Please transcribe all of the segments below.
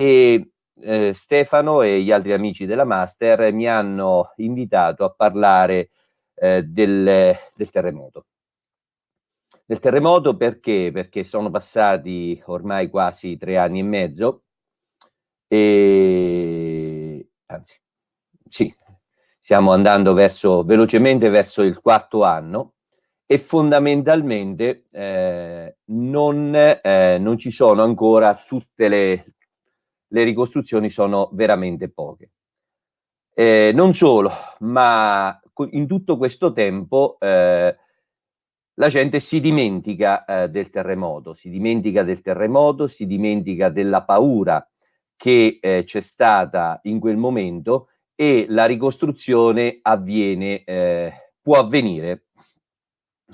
e eh, Stefano e gli altri amici della Master mi hanno invitato a parlare eh, del, del, terremoto. Del terremoto perché? Perché sono passati ormai quasi tre anni e mezzo e anzi, sì, stiamo andando verso, velocemente verso il quarto anno e fondamentalmente eh, non, eh, non ci sono ancora tutte le, le ricostruzioni sono veramente poche. Eh, non solo, ma in tutto questo tempo eh, la gente si dimentica eh, del terremoto, si dimentica del terremoto, si dimentica della paura che eh, c'è stata in quel momento e la ricostruzione avviene, eh, può avvenire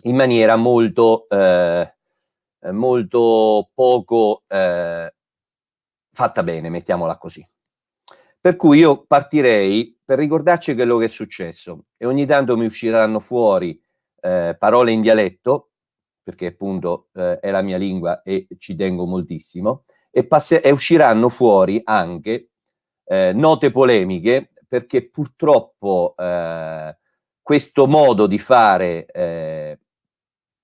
in maniera molto, eh, molto poco fatta bene, mettiamola così. Per cui io partirei per ricordarci quello che è successo e ogni tanto mi usciranno fuori eh, parole in dialetto, perché appunto eh, è la mia lingua e ci tengo moltissimo, e, passe- e usciranno fuori anche eh, note polemiche, perché purtroppo eh, questo modo di fare eh,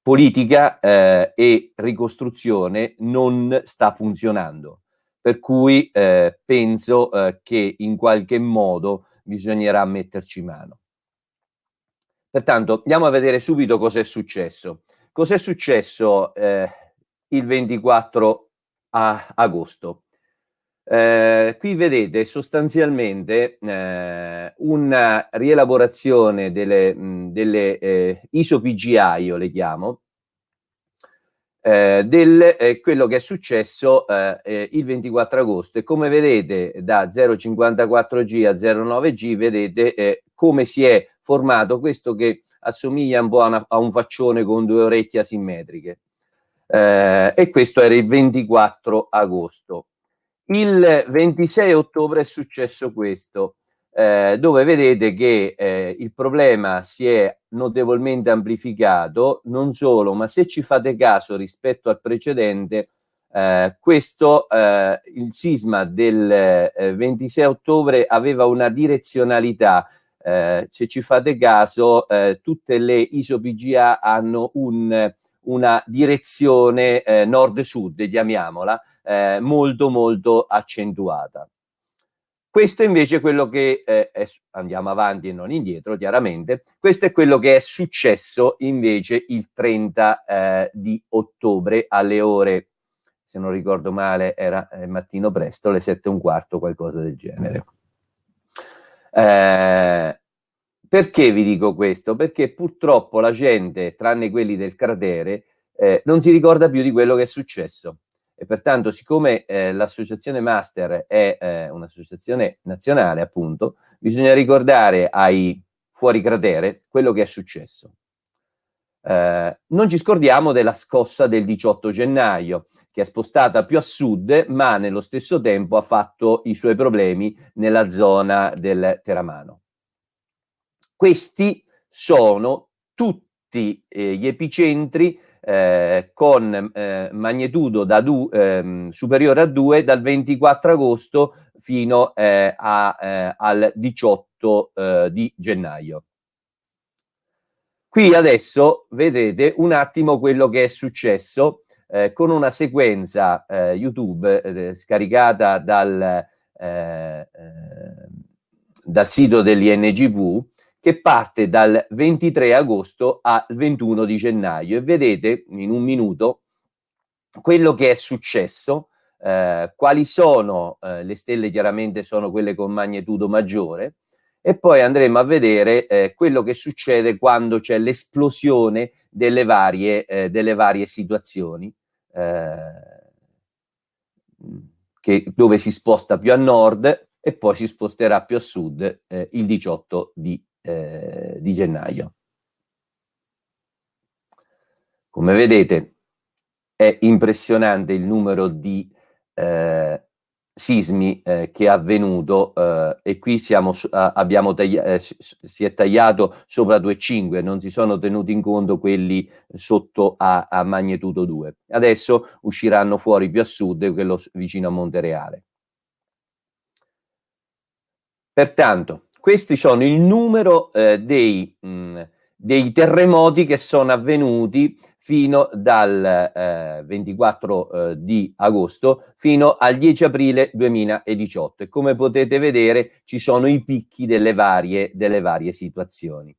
politica eh, e ricostruzione non sta funzionando per cui eh, penso eh, che in qualche modo bisognerà metterci mano. Pertanto andiamo a vedere subito cosa è successo. Cos'è successo eh, il 24 agosto? Eh, qui vedete sostanzialmente eh, una rielaborazione delle, mh, delle eh, ISO PGI, io le chiamo, eh, del eh, quello che è successo eh, eh il 24 agosto e come vedete da 0,54G a 0,9G vedete eh, come si è formato questo che assomiglia un po' a, una, a un faccione con due orecchie asimmetriche eh, e questo era il 24 agosto il 26 ottobre è successo questo eh, dove vedete che eh, il problema si è notevolmente amplificato, non solo, ma se ci fate caso rispetto al precedente, eh, questo, eh, il sisma del eh, 26 ottobre aveva una direzionalità, eh, se ci fate caso eh, tutte le ISO-PGA hanno un, una direzione eh, nord-sud, chiamiamola, eh, molto molto accentuata. Questo invece è quello che eh, è, andiamo avanti e non indietro, chiaramente. Questo è quello che è successo invece il 30 eh, di ottobre alle ore, se non ricordo male, era eh, mattino presto, le 7 e un quarto, qualcosa del genere. Eh, perché vi dico questo? Perché purtroppo la gente, tranne quelli del cratere, eh, non si ricorda più di quello che è successo e pertanto siccome eh, l'associazione master è eh, un'associazione nazionale appunto, bisogna ricordare ai fuori cratere quello che è successo. Eh, non ci scordiamo della scossa del 18 gennaio che è spostata più a sud ma nello stesso tempo ha fatto i suoi problemi nella zona del Teramano. Questi sono tutti eh, gli epicentri eh, con eh, magnitudo da du, ehm, superiore a 2 dal 24 agosto fino eh, a, eh, al 18 eh, di gennaio. Qui adesso vedete un attimo quello che è successo con una sequenza YouTube scaricata dal, ehm, dal sito dell'INGV che parte dal 23 agosto al 21 di gennaio e vedete in un minuto quello che è successo, eh, quali sono eh, le stelle chiaramente sono quelle con magnitudo maggiore e poi andremo a vedere eh, quello che succede quando c'è l'esplosione delle varie, eh, delle varie situazioni eh, che, dove si sposta più a nord e poi si sposterà più a sud eh, il 18 di eh, di gennaio. Come vedete è impressionante il numero di eh, sismi eh, che è avvenuto eh, e qui siamo, abbiamo taglia- eh, si è tagliato sopra 2,5, non si sono tenuti in conto quelli sotto a, a magnitudo 2. Adesso usciranno fuori più a sud, quello vicino a Monte Reale. Pertanto, questi sono il numero eh, dei, mh, mm, dei, terremoti che sono avvenuti fino dal eh, 24 eh, di agosto fino al 10 aprile 2018 e come potete vedere ci sono i picchi delle varie, delle varie situazioni.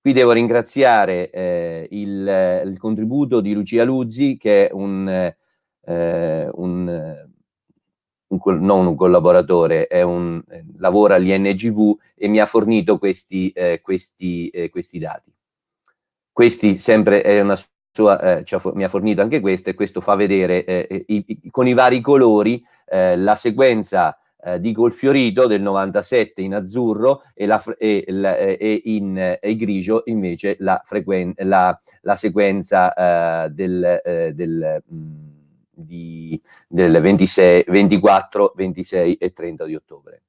Qui devo ringraziare eh, il, il, contributo di Lucia Luzzi che è un, eh, un un, non un collaboratore, è un, eh, lavora all'INGV e mi ha fornito questi, eh, questi, eh, questi dati. Questi sempre è una sua, eh, ha, mi ha fornito anche questo e questo fa vedere eh, eh, i, i, con i vari colori la sequenza di Golfiorito del 97 in azzurro e, la, e, la, e in e grigio invece la, la sequenza del, del mh, mm, di, del 26, 24, 26 e 30 di ottobre.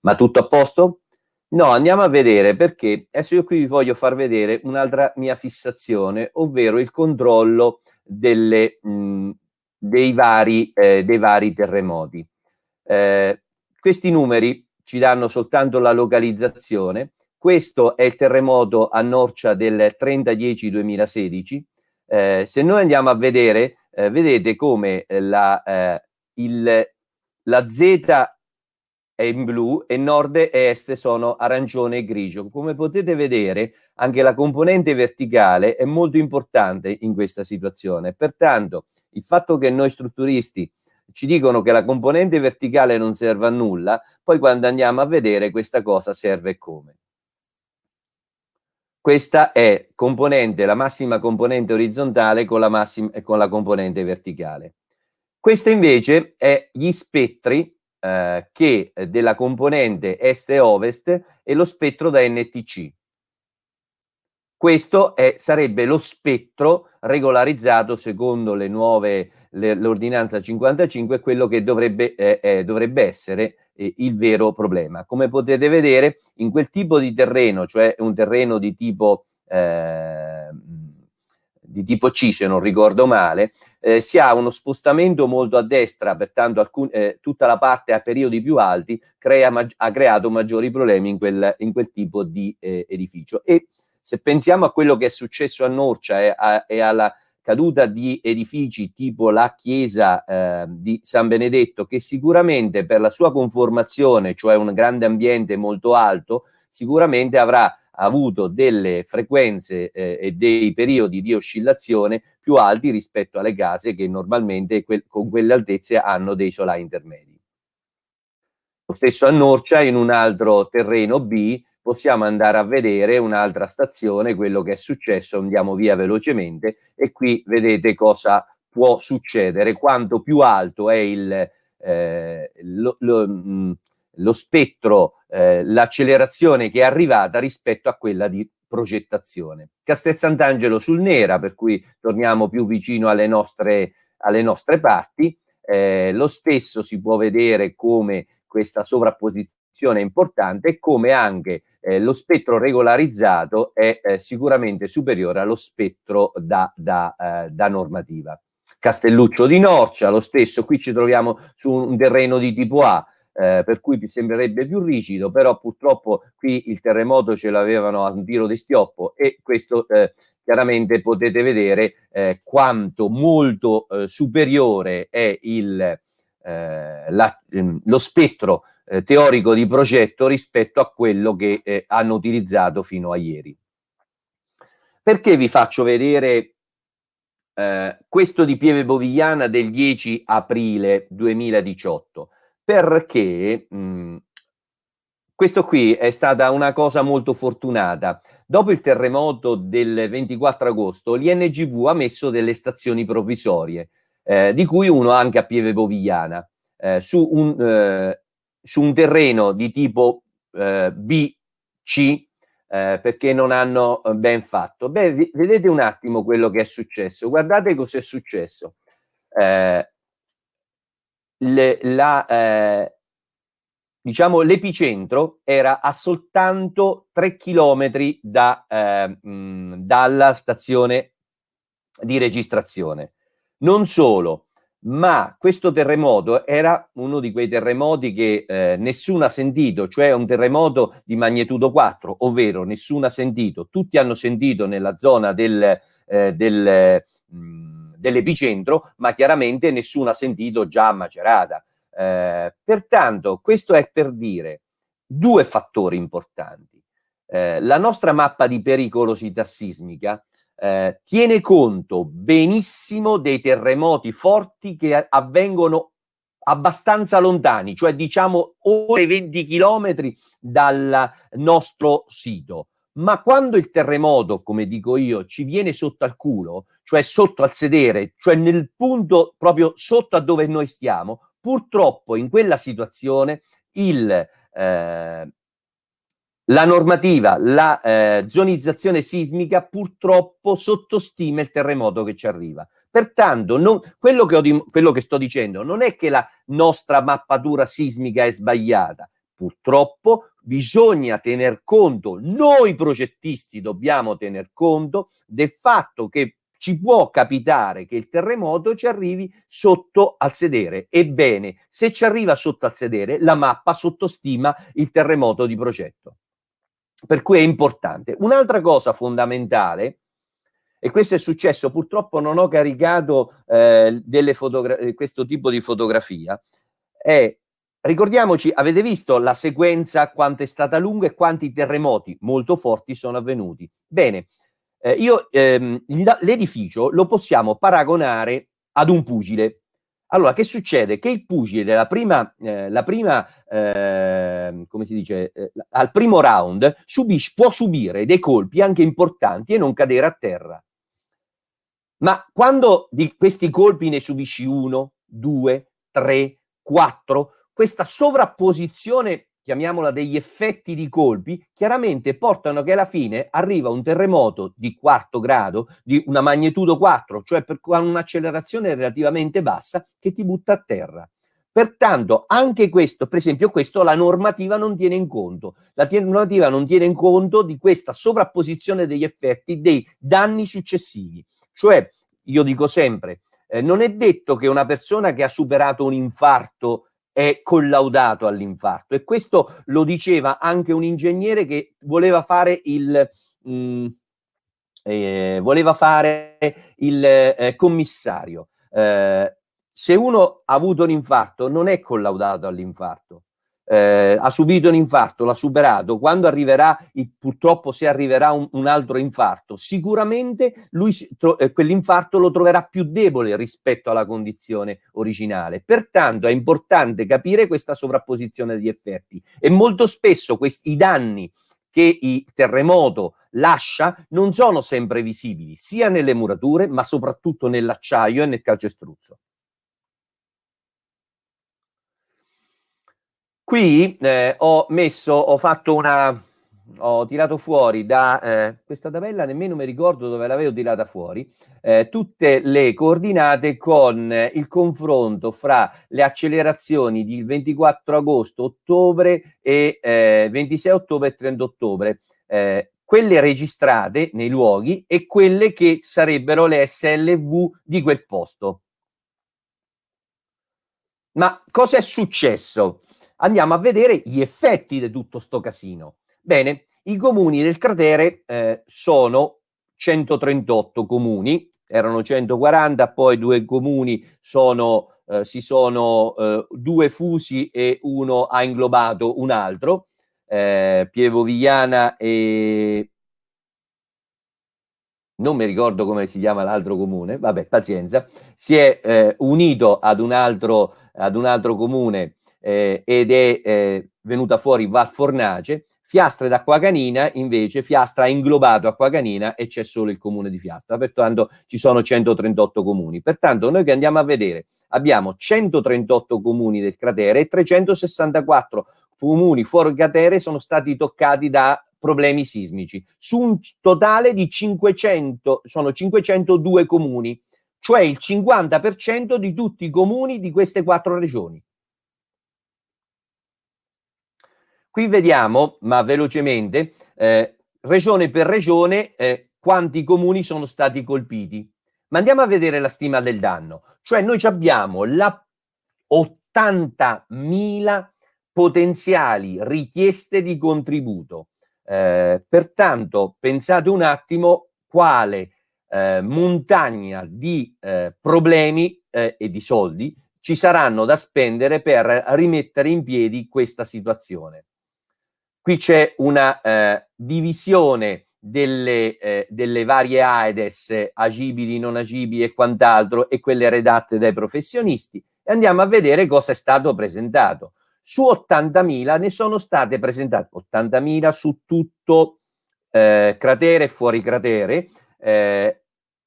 Ma tutto a posto? No, andiamo a vedere perché adesso io qui vi voglio far vedere un'altra mia fissazione, ovvero il controllo delle, mh, dei, vari, eh, dei, vari, terremoti. Eh, questi numeri ci danno soltanto la localizzazione. Questo è il terremoto a Norcia del 30-10-2016. Eh, se noi andiamo a vedere, eh, vedete come eh, la, eh, il, la Z è in blu e nord e est sono arancione e grigio. Come potete vedere, anche la componente verticale è molto importante in questa situazione. Pertanto, il fatto che noi strutturisti ci dicono che la componente verticale non serve a nulla, poi quando andiamo a vedere questa cosa serve come. Questa è componente, la massima componente orizzontale con la, massima, con la componente verticale. Questa invece è gli spettri eh, che, eh, della componente est e ovest e lo spettro da NTC. Questo è, sarebbe lo spettro regolarizzato secondo le nuove, le, l'ordinanza 55, quello che dovrebbe, eh, eh, dovrebbe essere eh, il vero problema. Come potete vedere, in quel tipo di terreno, cioè un terreno di tipo, ehm, di tipo C, se non ricordo male, eh, si ha uno spostamento molto a destra, pertanto alcun, eh, tutta la parte a periodi più alti crea, ha creato maggiori problemi in quel, in quel tipo di eh, edificio. E, se pensiamo a quello che è successo a Norcia e, a, e alla caduta di edifici tipo la chiesa eh, di San Benedetto, che sicuramente per la sua conformazione, cioè un grande ambiente molto alto, sicuramente avrà avuto delle frequenze eh, e dei periodi di oscillazione più alti rispetto alle case che normalmente que- con quelle altezze hanno dei solai intermedi. Lo stesso a Norcia, in un altro terreno B, possiamo andare a vedere un'altra stazione, quello che è successo, andiamo via velocemente e qui vedete cosa può succedere, quanto più alto è il, eh, lo, lo, mh, mm, lo, spettro, eh, l'accelerazione che è arrivata rispetto a quella di progettazione. Castel Sant'Angelo sul Nera, per cui torniamo più vicino alle nostre, alle nostre parti, eh, lo stesso si può vedere come questa sovrapposizione è importante e come anche eh, lo spettro regolarizzato è eh, sicuramente superiore allo spettro da, da, eh, da normativa. Castelluccio di Norcia, lo stesso, qui ci troviamo su un terreno di tipo A, eh, per cui sembrerebbe più rigido, però purtroppo qui il terremoto ce l'avevano a un tiro di stioppo e questo eh, chiaramente potete vedere eh, quanto molto eh, superiore è il, eh, la, ehm, lo spettro eh, teorico di progetto rispetto a quello che eh, hanno utilizzato fino a ieri. Perché vi faccio vedere eh, questo di Pieve Bovigliana del 10 aprile 2018? Perché mh, mm, questo qui è stata una cosa molto fortunata. Dopo il terremoto del 24 agosto, l'INGV ha messo delle stazioni provvisorie, eh, di cui uno anche a Pieve Bovigliana, eh, su un eh, su un terreno di tipo eh, B, C, eh, perché non hanno eh, ben fatto. Beh, vedete un attimo quello che è successo. Guardate cosa è successo. Eh, le, la, eh, diciamo, l'epicentro era a soltanto 3 km da, eh, mh, dalla stazione di registrazione. Non solo, ma questo terremoto era uno di quei terremoti che eh, nessuno ha sentito, cioè un terremoto di magnitudo 4, ovvero nessuno ha sentito, tutti hanno sentito nella zona del, eh, del, mm, dell'epicentro, ma chiaramente nessuno ha sentito già a Macerata. Eh, pertanto, questo è per dire due fattori importanti. Eh, la nostra mappa di pericolosità sismica eh, tiene conto benissimo dei terremoti forti che avvengono abbastanza lontani, cioè diciamo oltre 20 chilometri dal nostro sito. Ma quando il terremoto, come dico io, ci viene sotto al culo, cioè sotto al sedere, cioè nel punto proprio sotto a dove noi stiamo, purtroppo in quella situazione il, eh, la normativa, la eh, zonizzazione sismica purtroppo sottostima il terremoto che ci arriva. Pertanto, non, quello, che ho, quello che sto dicendo non è che la nostra mappatura sismica è sbagliata. Purtroppo bisogna tener conto, noi progettisti dobbiamo tener conto del fatto che ci può capitare che il terremoto ci arrivi sotto al sedere. Ebbene, se ci arriva sotto al sedere, la mappa sottostima il terremoto di progetto per cui è importante. Un'altra cosa fondamentale, e questo è successo, purtroppo non ho caricato eh, fotogra- eh, questo tipo di fotografia, è, ricordiamoci, avete visto la sequenza quanto è stata lunga e quanti terremoti molto forti sono avvenuti. Bene, eh, io, ehm, l'edificio lo possiamo paragonare ad un pugile. Allora, che succede? Che il pugile, la prima, eh, la prima eh, come si dice, eh, al primo round subisce, può subire dei colpi anche importanti e non cadere a terra. Ma quando di questi colpi ne subisci uno, due, tre, quattro, questa sovrapposizione chiamiamola degli effetti di colpi, chiaramente portano che alla fine arriva un terremoto di quarto grado, di una magnitudo 4, cioè per, con un'accelerazione relativamente bassa, che ti butta a terra. Pertanto anche questo, per esempio questo, la normativa non tiene in conto. La normativa non tiene in conto di questa sovrapposizione degli effetti dei danni successivi. Cioè, io dico sempre, eh, non è detto che una persona che ha superato un infarto è collaudato all'infarto. E questo lo diceva anche un ingegnere che voleva fare il... Mh, mm, eh, voleva fare il eh, commissario. Eh, se uno ha avuto un infarto, non è collaudato all'infarto, eh, ha subito un infarto, l'ha superato, quando arriverà, purtroppo se arriverà un, un altro infarto, sicuramente lui, tro- eh, quell'infarto lo troverà più debole rispetto alla condizione originale. Pertanto è importante capire questa sovrapposizione di effetti e molto spesso questi, i danni che il terremoto lascia non sono sempre visibili, sia nelle murature, ma soprattutto nell'acciaio e nel calcestruzzo. Qui eh, ho messo, ho fatto una, ho tirato fuori da eh, questa tabella, nemmeno mi ricordo dove l'avevo tirata fuori, eh, tutte le coordinate con eh, il confronto fra le accelerazioni di 24 agosto, ottobre e 26 eh, ottobre e 30 ottobre, eh, quelle registrate nei luoghi e quelle che sarebbero le SLV di quel posto. Ma cosa è successo? andiamo a vedere gli effetti di tutto sto casino. Bene, i comuni del cratere eh, sono 138 comuni, erano 140, poi due comuni sono, eh, si sono eh, due fusi e uno ha inglobato un altro, eh, Pievovigliana e... Non mi ricordo come si chiama l'altro comune, vabbè, pazienza. Si è eh, unito ad un altro, ad un altro comune eh, ed è eh, venuta fuori Valfornace, Fiastra ed Acquaganina invece, Fiastra ha inglobato Acquaganina e c'è solo il comune di Fiastra, pertanto ci sono 138 comuni. Pertanto noi che andiamo a vedere abbiamo 138 comuni del cratere e 364 comuni fuori cratere sono stati toccati da problemi sismici, su un totale di 500, sono 502 comuni, cioè il 50% di tutti i comuni di queste quattro regioni. Qui vediamo, ma velocemente, eh, regione per regione, eh, quanti comuni sono stati colpiti. Ma andiamo a vedere la stima del danno. Cioè noi abbiamo la 80.000 potenziali richieste di contributo. Eh, pertanto pensate un attimo quale eh, montagna di eh, problemi eh, e di soldi ci saranno da spendere per rimettere in piedi questa situazione. Qui c'è una eh, divisione delle, eh, delle, varie AEDES, agibili, non agibili e quant'altro, e quelle redatte dai professionisti. E andiamo a vedere cosa è stato presentato. Su 80.000 ne sono state presentate 80.000 su tutto eh, cratere e fuori cratere, eh,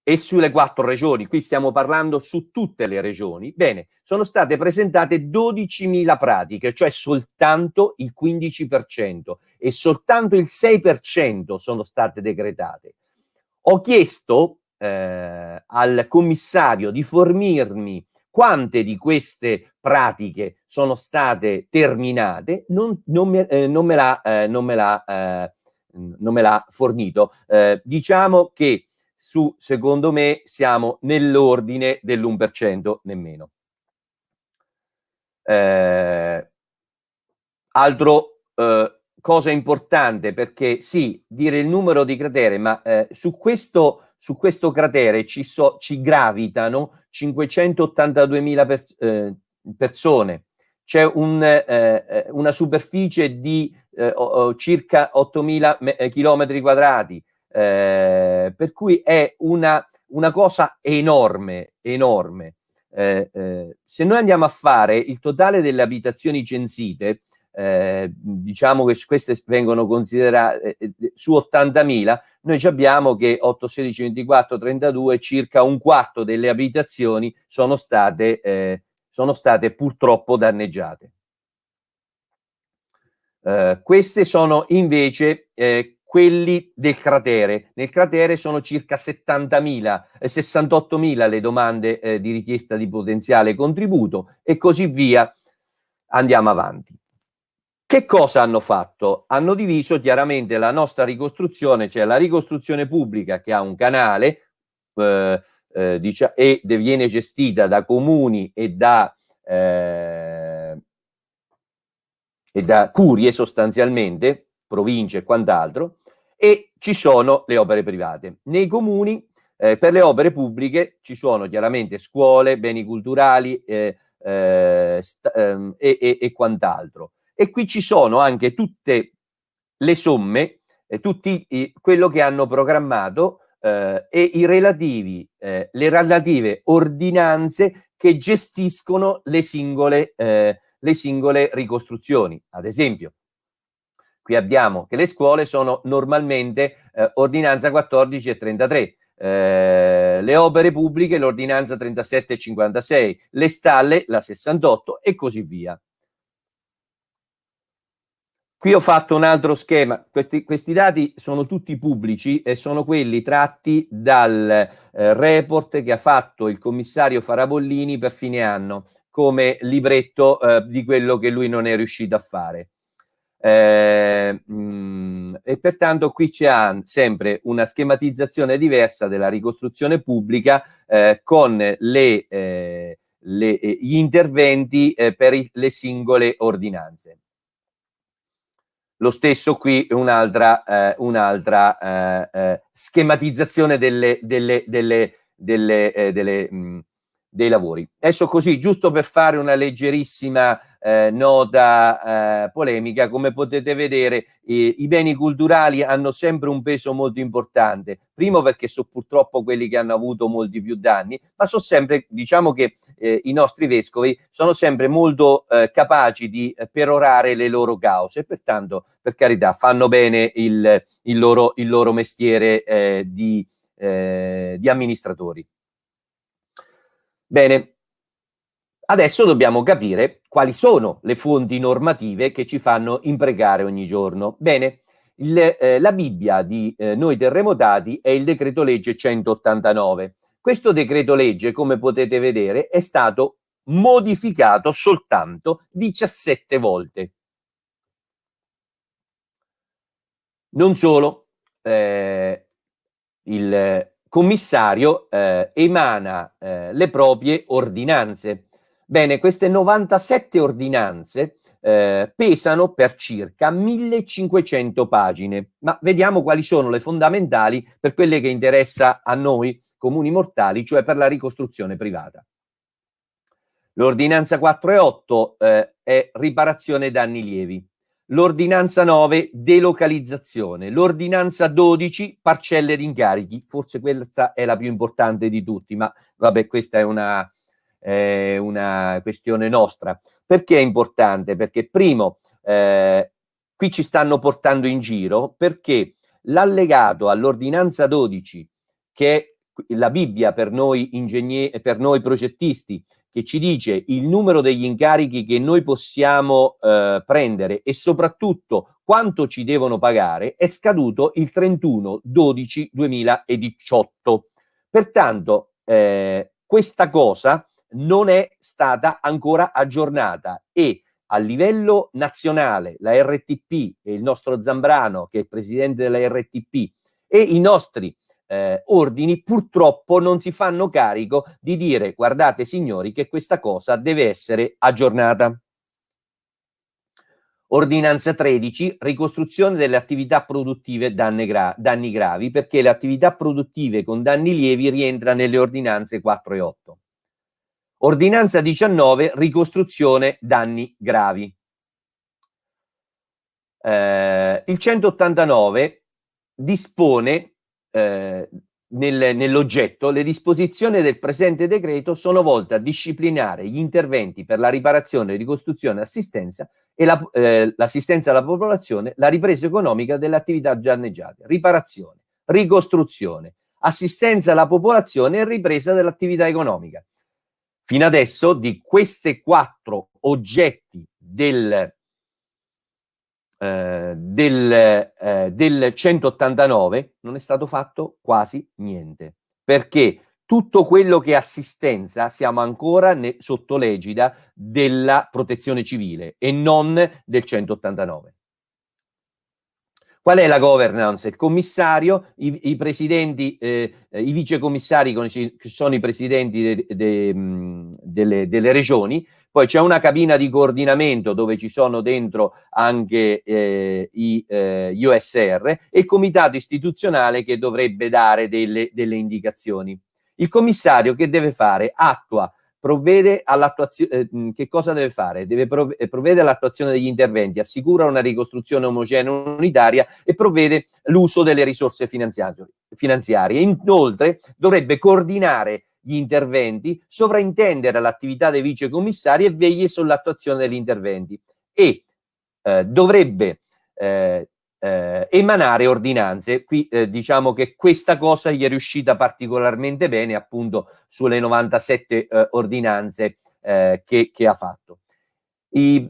e sulle quattro regioni, qui stiamo parlando su tutte le regioni, bene, sono state presentate 12.000 pratiche, cioè soltanto il 15% e soltanto il 6% sono state decretate. Ho chiesto eh, al commissario di fornirmi quante di queste pratiche sono state terminate, non, non, me, eh, non me, l'ha, eh, non me l'ha, eh, non me l'ha fornito. Eh, diciamo che su, secondo me, siamo nell'ordine dell'1%, nemmeno. Eh, altro eh, cosa importante, perché sì, dire il numero di cratere, ma eh, su, questo, su questo cratere ci, so, ci gravitano 582.000 per, eh, persone. C'è un, eh, eh, una superficie di circa 8.000 km quadrati, eh, per cui è una, una cosa enorme, enorme. Eh, eh, se noi andiamo a fare il totale delle abitazioni censite, eh, diciamo che queste vengono considerate eh, eh, su 80.000, noi abbiamo che 8, 16, 24, 32, circa un quarto delle abitazioni sono state, eh, sono state purtroppo danneggiate. queste sono invece quelli del cratere. Nel cratere sono circa 70.000, 68.000 eh, le domande eh, di richiesta di potenziale contributo e così via. Andiamo avanti. Che cosa hanno fatto? Hanno diviso chiaramente la nostra ricostruzione, cioè la ricostruzione pubblica che ha un canale eh, eh, dicia, e viene gestita da comuni e da, eh, e da curie sostanzialmente, province e quant'altro, e ci sono le opere private. Nei comuni, eh, per le opere pubbliche, ci sono chiaramente scuole, beni culturali eh, eh, st- ehm, e, e, quant'altro. E qui ci sono anche tutte le somme, eh, tutti i, quello che hanno programmato eh, e relativi, eh, le relative ordinanze che gestiscono le singole, le singole ricostruzioni. Ad esempio, Qui abbiamo che le scuole sono normalmente eh, ordinanza 14 e 33. Eh, le opere pubbliche l'ordinanza 37 e 56, le stalle la 68 e così via. Qui ho fatto un altro schema, questi, questi dati sono tutti pubblici e sono quelli tratti dal eh, report che ha fatto il commissario Farabollini per fine anno come libretto eh, di quello che lui non è riuscito a fare. Eh, mh, mm, e pertanto qui c'è sempre una schematizzazione diversa della ricostruzione pubblica eh, con le, eh, le, eh, gli interventi eh, per i, le singole ordinanze. Lo stesso qui è un'altra, eh, un'altra schematizzazione delle, delle, delle, delle mh, dei lavori. Adesso così, giusto per fare una leggerissima eh, nota eh, polemica, come potete vedere eh, i beni culturali hanno sempre un peso molto importante, primo perché sono purtroppo quelli che hanno avuto molti più danni, ma sono sempre, diciamo che eh, i nostri vescovi sono sempre molto eh, capaci di perorare le loro cause, pertanto per carità fanno bene il, il, loro, il loro, mestiere eh, di, di amministratori. Bene, adesso dobbiamo capire quali sono le fonti normative che ci fanno imprecare ogni giorno. Bene, il, eh, la Bibbia di eh, noi terremotati è il decreto legge 189. Questo decreto legge, come potete vedere, è stato modificato soltanto 17 volte. Non solo, eh, il commissario eh, emana eh, le proprie ordinanze. Bene, queste 97 ordinanze eh, pesano per circa 1500 pagine, ma vediamo quali sono le fondamentali per quelle che interessa a noi comuni mortali, cioè per la ricostruzione privata. L'ordinanza 4 e 8 eh, è riparazione danni lievi l'ordinanza 9 delocalizzazione, l'ordinanza 12 parcelle di incarichi, forse questa è la più importante di tutti, ma vabbè questa è una, eh, una questione nostra. Perché è importante? Perché primo, eh, qui ci stanno portando in giro perché l'allegato all'ordinanza 12, che è la Bibbia per noi, ingegner- per noi progettisti che ci dice il numero degli incarichi che noi possiamo eh, prendere e soprattutto quanto ci devono pagare, è scaduto il 31 12 2018. Pertanto eh, questa cosa non è stata ancora aggiornata e a livello nazionale la RTP e il nostro Zambrano, che è il presidente della RTP, e i nostri eh, ordini purtroppo non si fanno carico di dire guardate signori che questa cosa deve essere aggiornata. Ordinanza 13, ricostruzione delle attività produttive danni, gra- danni gravi, perché le attività produttive con danni lievi rientra nelle ordinanze 4 e 8. Ordinanza 19, ricostruzione danni gravi. Eh, il 189 dispone eh, nel, nell'oggetto, le disposizioni del presente decreto sono volte a disciplinare gli interventi per la riparazione, ricostruzione, assistenza e la, eh, l'assistenza alla popolazione, la ripresa economica delle attività danneggiate, riparazione, ricostruzione, assistenza alla popolazione e ripresa dell'attività economica. Fino adesso di questi quattro oggetti del eh, del, eh, del 189 non è stato fatto quasi niente, perché tutto quello che è assistenza siamo ancora ne, sotto l'egida della protezione civile e non del 189. Qual è la governance? Il commissario, i, i presidenti, eh, eh i vicecommissari che sono i presidenti de, de, delle, delle, regioni, poi c'è una cabina di coordinamento dove ci sono dentro anche eh, i eh, USR e il comitato istituzionale che dovrebbe dare delle, delle indicazioni. Il commissario che deve fare? Attua provvede all'attuazione, eh, che cosa deve fare? Deve prov- eh, provvede all'attuazione degli interventi, assicura una ricostruzione omogenea e unitaria e provvede l'uso delle risorse finanziarie. Inoltre dovrebbe coordinare gli interventi, sovraintendere l'attività dei vicecommissari e veglie sull'attuazione degli interventi e eh, dovrebbe eh, eh, emanare ordinanze. Qui eh, diciamo che questa cosa gli è riuscita particolarmente bene appunto sulle 97 eh, ordinanze eh, che, che, ha fatto. I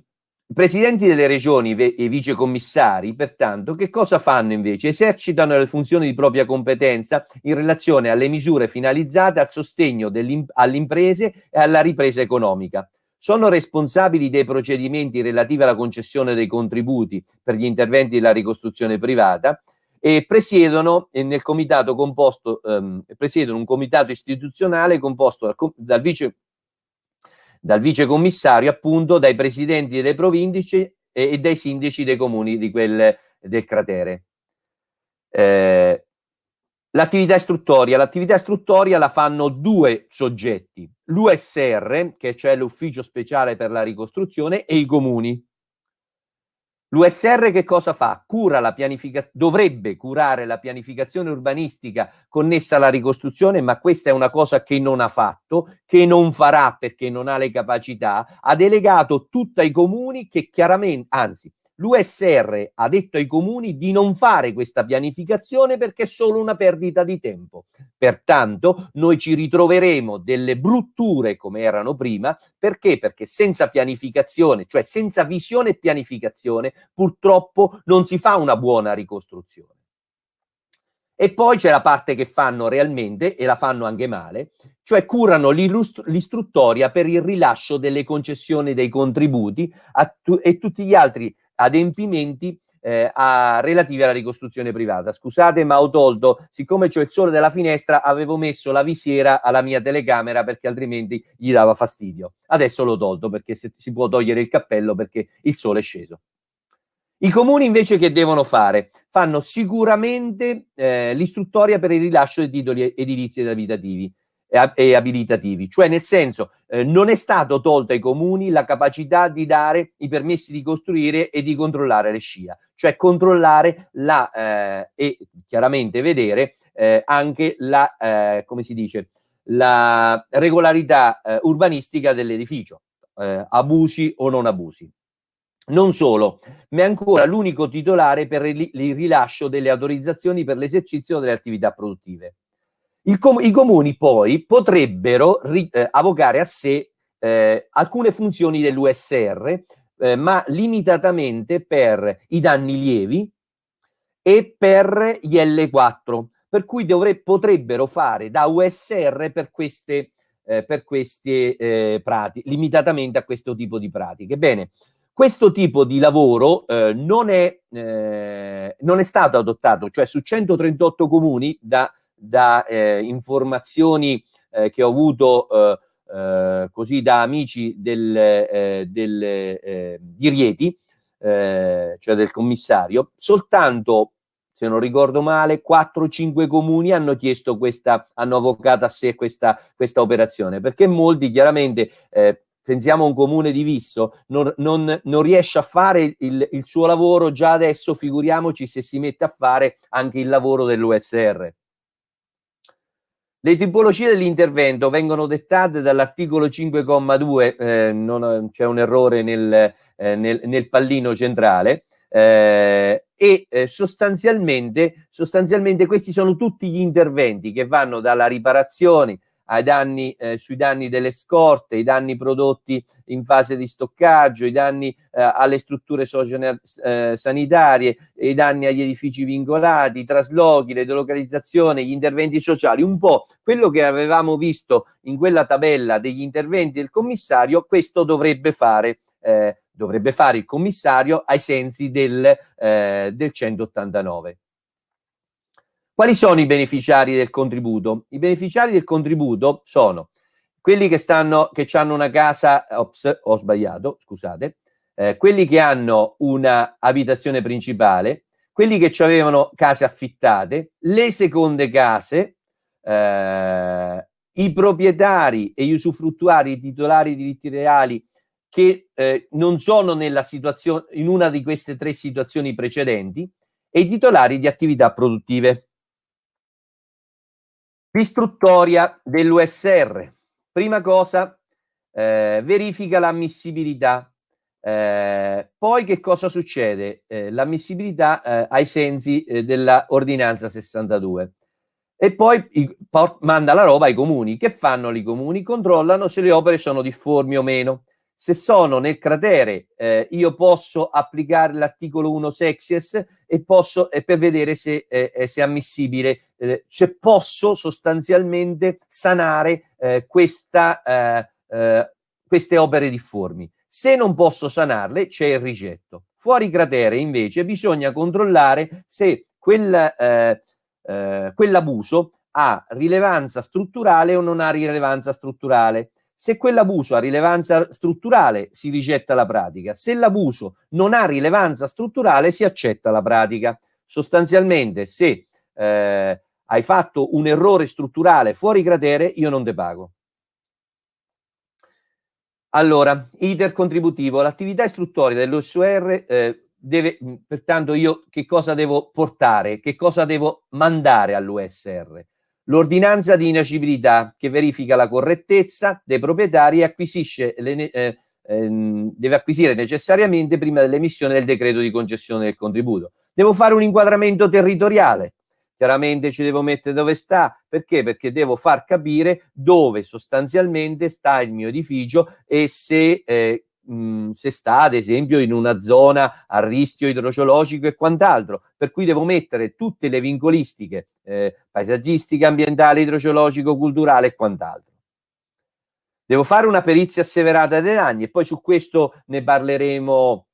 presidenti delle regioni ve- e vicecommissari, pertanto, che cosa fanno invece? Esercitano le funzioni di propria competenza in relazione alle misure finalizzate al sostegno alle imprese e alla ripresa economica sono responsabili dei procedimenti relativi alla concessione dei contributi per gli interventi della ricostruzione privata e presiedono, eh, nel comitato composto, ehm, presiedono un comitato istituzionale composto dal, dal vice dal vicecommissario appunto dai presidenti delle province e, dai sindaci dei comuni di quel, del cratere. Eh, l'attività istruttoria. L'attività istruttoria la fanno due soggetti, l'USR, che cioè l'Ufficio Speciale per la Ricostruzione, e i comuni. L'USR che cosa fa? Cura la pianifica- dovrebbe curare la pianificazione urbanistica connessa alla ricostruzione, ma questa è una cosa che non ha fatto, che non farà perché non ha le capacità. Ha delegato tutto ai comuni che chiaramente, anzi, L'USR ha detto ai comuni di non fare questa pianificazione perché è solo una perdita di tempo. Pertanto noi ci ritroveremo delle brutture come erano prima, perché? Perché senza pianificazione, cioè senza visione e pianificazione, purtroppo non si fa una buona ricostruzione. E poi c'è la parte che fanno realmente, e la fanno anche male, cioè curano l'istruttoria per il rilascio delle concessioni dei contributi tu e tutti gli altri adempimenti eh, a, relativi alla ricostruzione privata. Scusate, ma ho tolto, siccome c'ho il sole della finestra, avevo messo la visiera alla mia telecamera perché altrimenti gli dava fastidio. Adesso l'ho tolto perché se, si può togliere il cappello perché il sole è sceso. I comuni invece che devono fare? Fanno sicuramente eh, l'istruttoria per il rilascio dei titoli edilizi ed abitativi e abilitativi, cioè nel senso eh, non è stato tolto ai comuni la capacità di dare i permessi di costruire e di controllare le scia, cioè controllare la, eh, e chiaramente vedere eh, anche la, eh, come si dice, la regolarità eh, urbanistica dell'edificio, eh, abusi o non abusi. Non solo, ma è ancora l'unico titolare per il rilascio delle autorizzazioni per l'esercizio delle attività produttive com- I comuni poi potrebbero ri- eh, avocare a sé eh, alcune funzioni dell'USR, eh, ma limitatamente per i danni lievi e per gli L4, per cui dovre- potrebbero fare da USR per queste, eh, per queste eh, pratiche, limitatamente a questo tipo di pratiche. Bene, questo tipo di lavoro eh, non, è, eh, non, è, stato adottato, cioè su 138 comuni da da eh, informazioni eh, che ho avuto eh, eh, così da amici del, eh, del, eh, di Rieti, eh, cioè del commissario, soltanto se non ricordo male, 4-5 comuni hanno chiesto questa, hanno avvocato a sé questa, questa operazione, perché molti chiaramente, eh, pensiamo a un comune di Visso, non, non, non riesce a fare il, il suo lavoro già adesso, figuriamoci se si mette a fare anche il lavoro dell'USR. Le tipologie dell'intervento vengono dettate dall'articolo 5,2, eh, non, c'è un errore nel, eh, nel, nel pallino centrale, eh, e eh, sostanzialmente, sostanzialmente questi sono tutti gli interventi che vanno dalla riparazione danni, eh, sui danni delle scorte, i danni prodotti in fase di stoccaggio, i danni eh, alle strutture socio-sanitarie, eh, i danni agli edifici vincolati, i trasloghi, le delocalizzazioni, gli interventi sociali, un po' quello che avevamo visto in quella tabella degli interventi del commissario, questo dovrebbe fare. Eh, dovrebbe fare il commissario ai sensi del, eh, del 189. Quali sono i beneficiari del contributo? I beneficiari del contributo sono quelli che, stanno, che hanno una casa, ops, ho sbagliato, scusate, eh, quelli che hanno una abitazione principale, quelli che avevano case affittate, le seconde case, eh, i proprietari e gli usufruttuari, i titolari di diritti reali che eh, non sono in una di queste tre situazioni precedenti e i titolari di attività produttive. L'istruttoria dell'USR. Prima cosa, eh, verifica l'ammissibilità. Eh, poi che cosa succede? Eh, l'ammissibilità eh, ai sensi eh, dell'ordinanza 62. E poi i, por, manda la roba ai comuni. Che fanno i comuni? Controllano se le opere sono difformi o meno se sono nel cratere eh, io posso applicare l'articolo 1 sexies e posso eh, per vedere se, eh, eh se è ammissibile eh, cioè posso sostanzialmente sanare eh, questa, queste opere difformi se non posso sanarle c'è il rigetto fuori cratere invece bisogna controllare se quel, quell'abuso ha rilevanza strutturale o non ha rilevanza strutturale se quell'abuso ha rilevanza strutturale, si rigetta la pratica. Se l'abuso non ha rilevanza strutturale, si accetta la pratica. Sostanzialmente, se eh, hai fatto un errore strutturale fuori cratere, io non te pago. Allora, iter contributivo, l'attività istruttoria dell'OSR eh, deve, pertanto io che cosa devo portare, che cosa devo mandare all'USR? L'ordinanza di inacibilità che verifica la correttezza dei proprietari le, eh, ehm, deve acquisire necessariamente prima dell'emissione del decreto di concessione del contributo. Devo fare un inquadramento territoriale, chiaramente ci devo mettere dove sta, perché? Perché devo far capire dove sostanzialmente sta il mio edificio e se eh, mh, se sta ad esempio in una zona a rischio idrogeologico e quant'altro, per cui devo mettere tutte le vincolistiche eh, paesaggistica, ambientale, idrogeologico, culturale e quant'altro. Devo fare una perizia asseverata dei danni e poi su questo ne parleremo,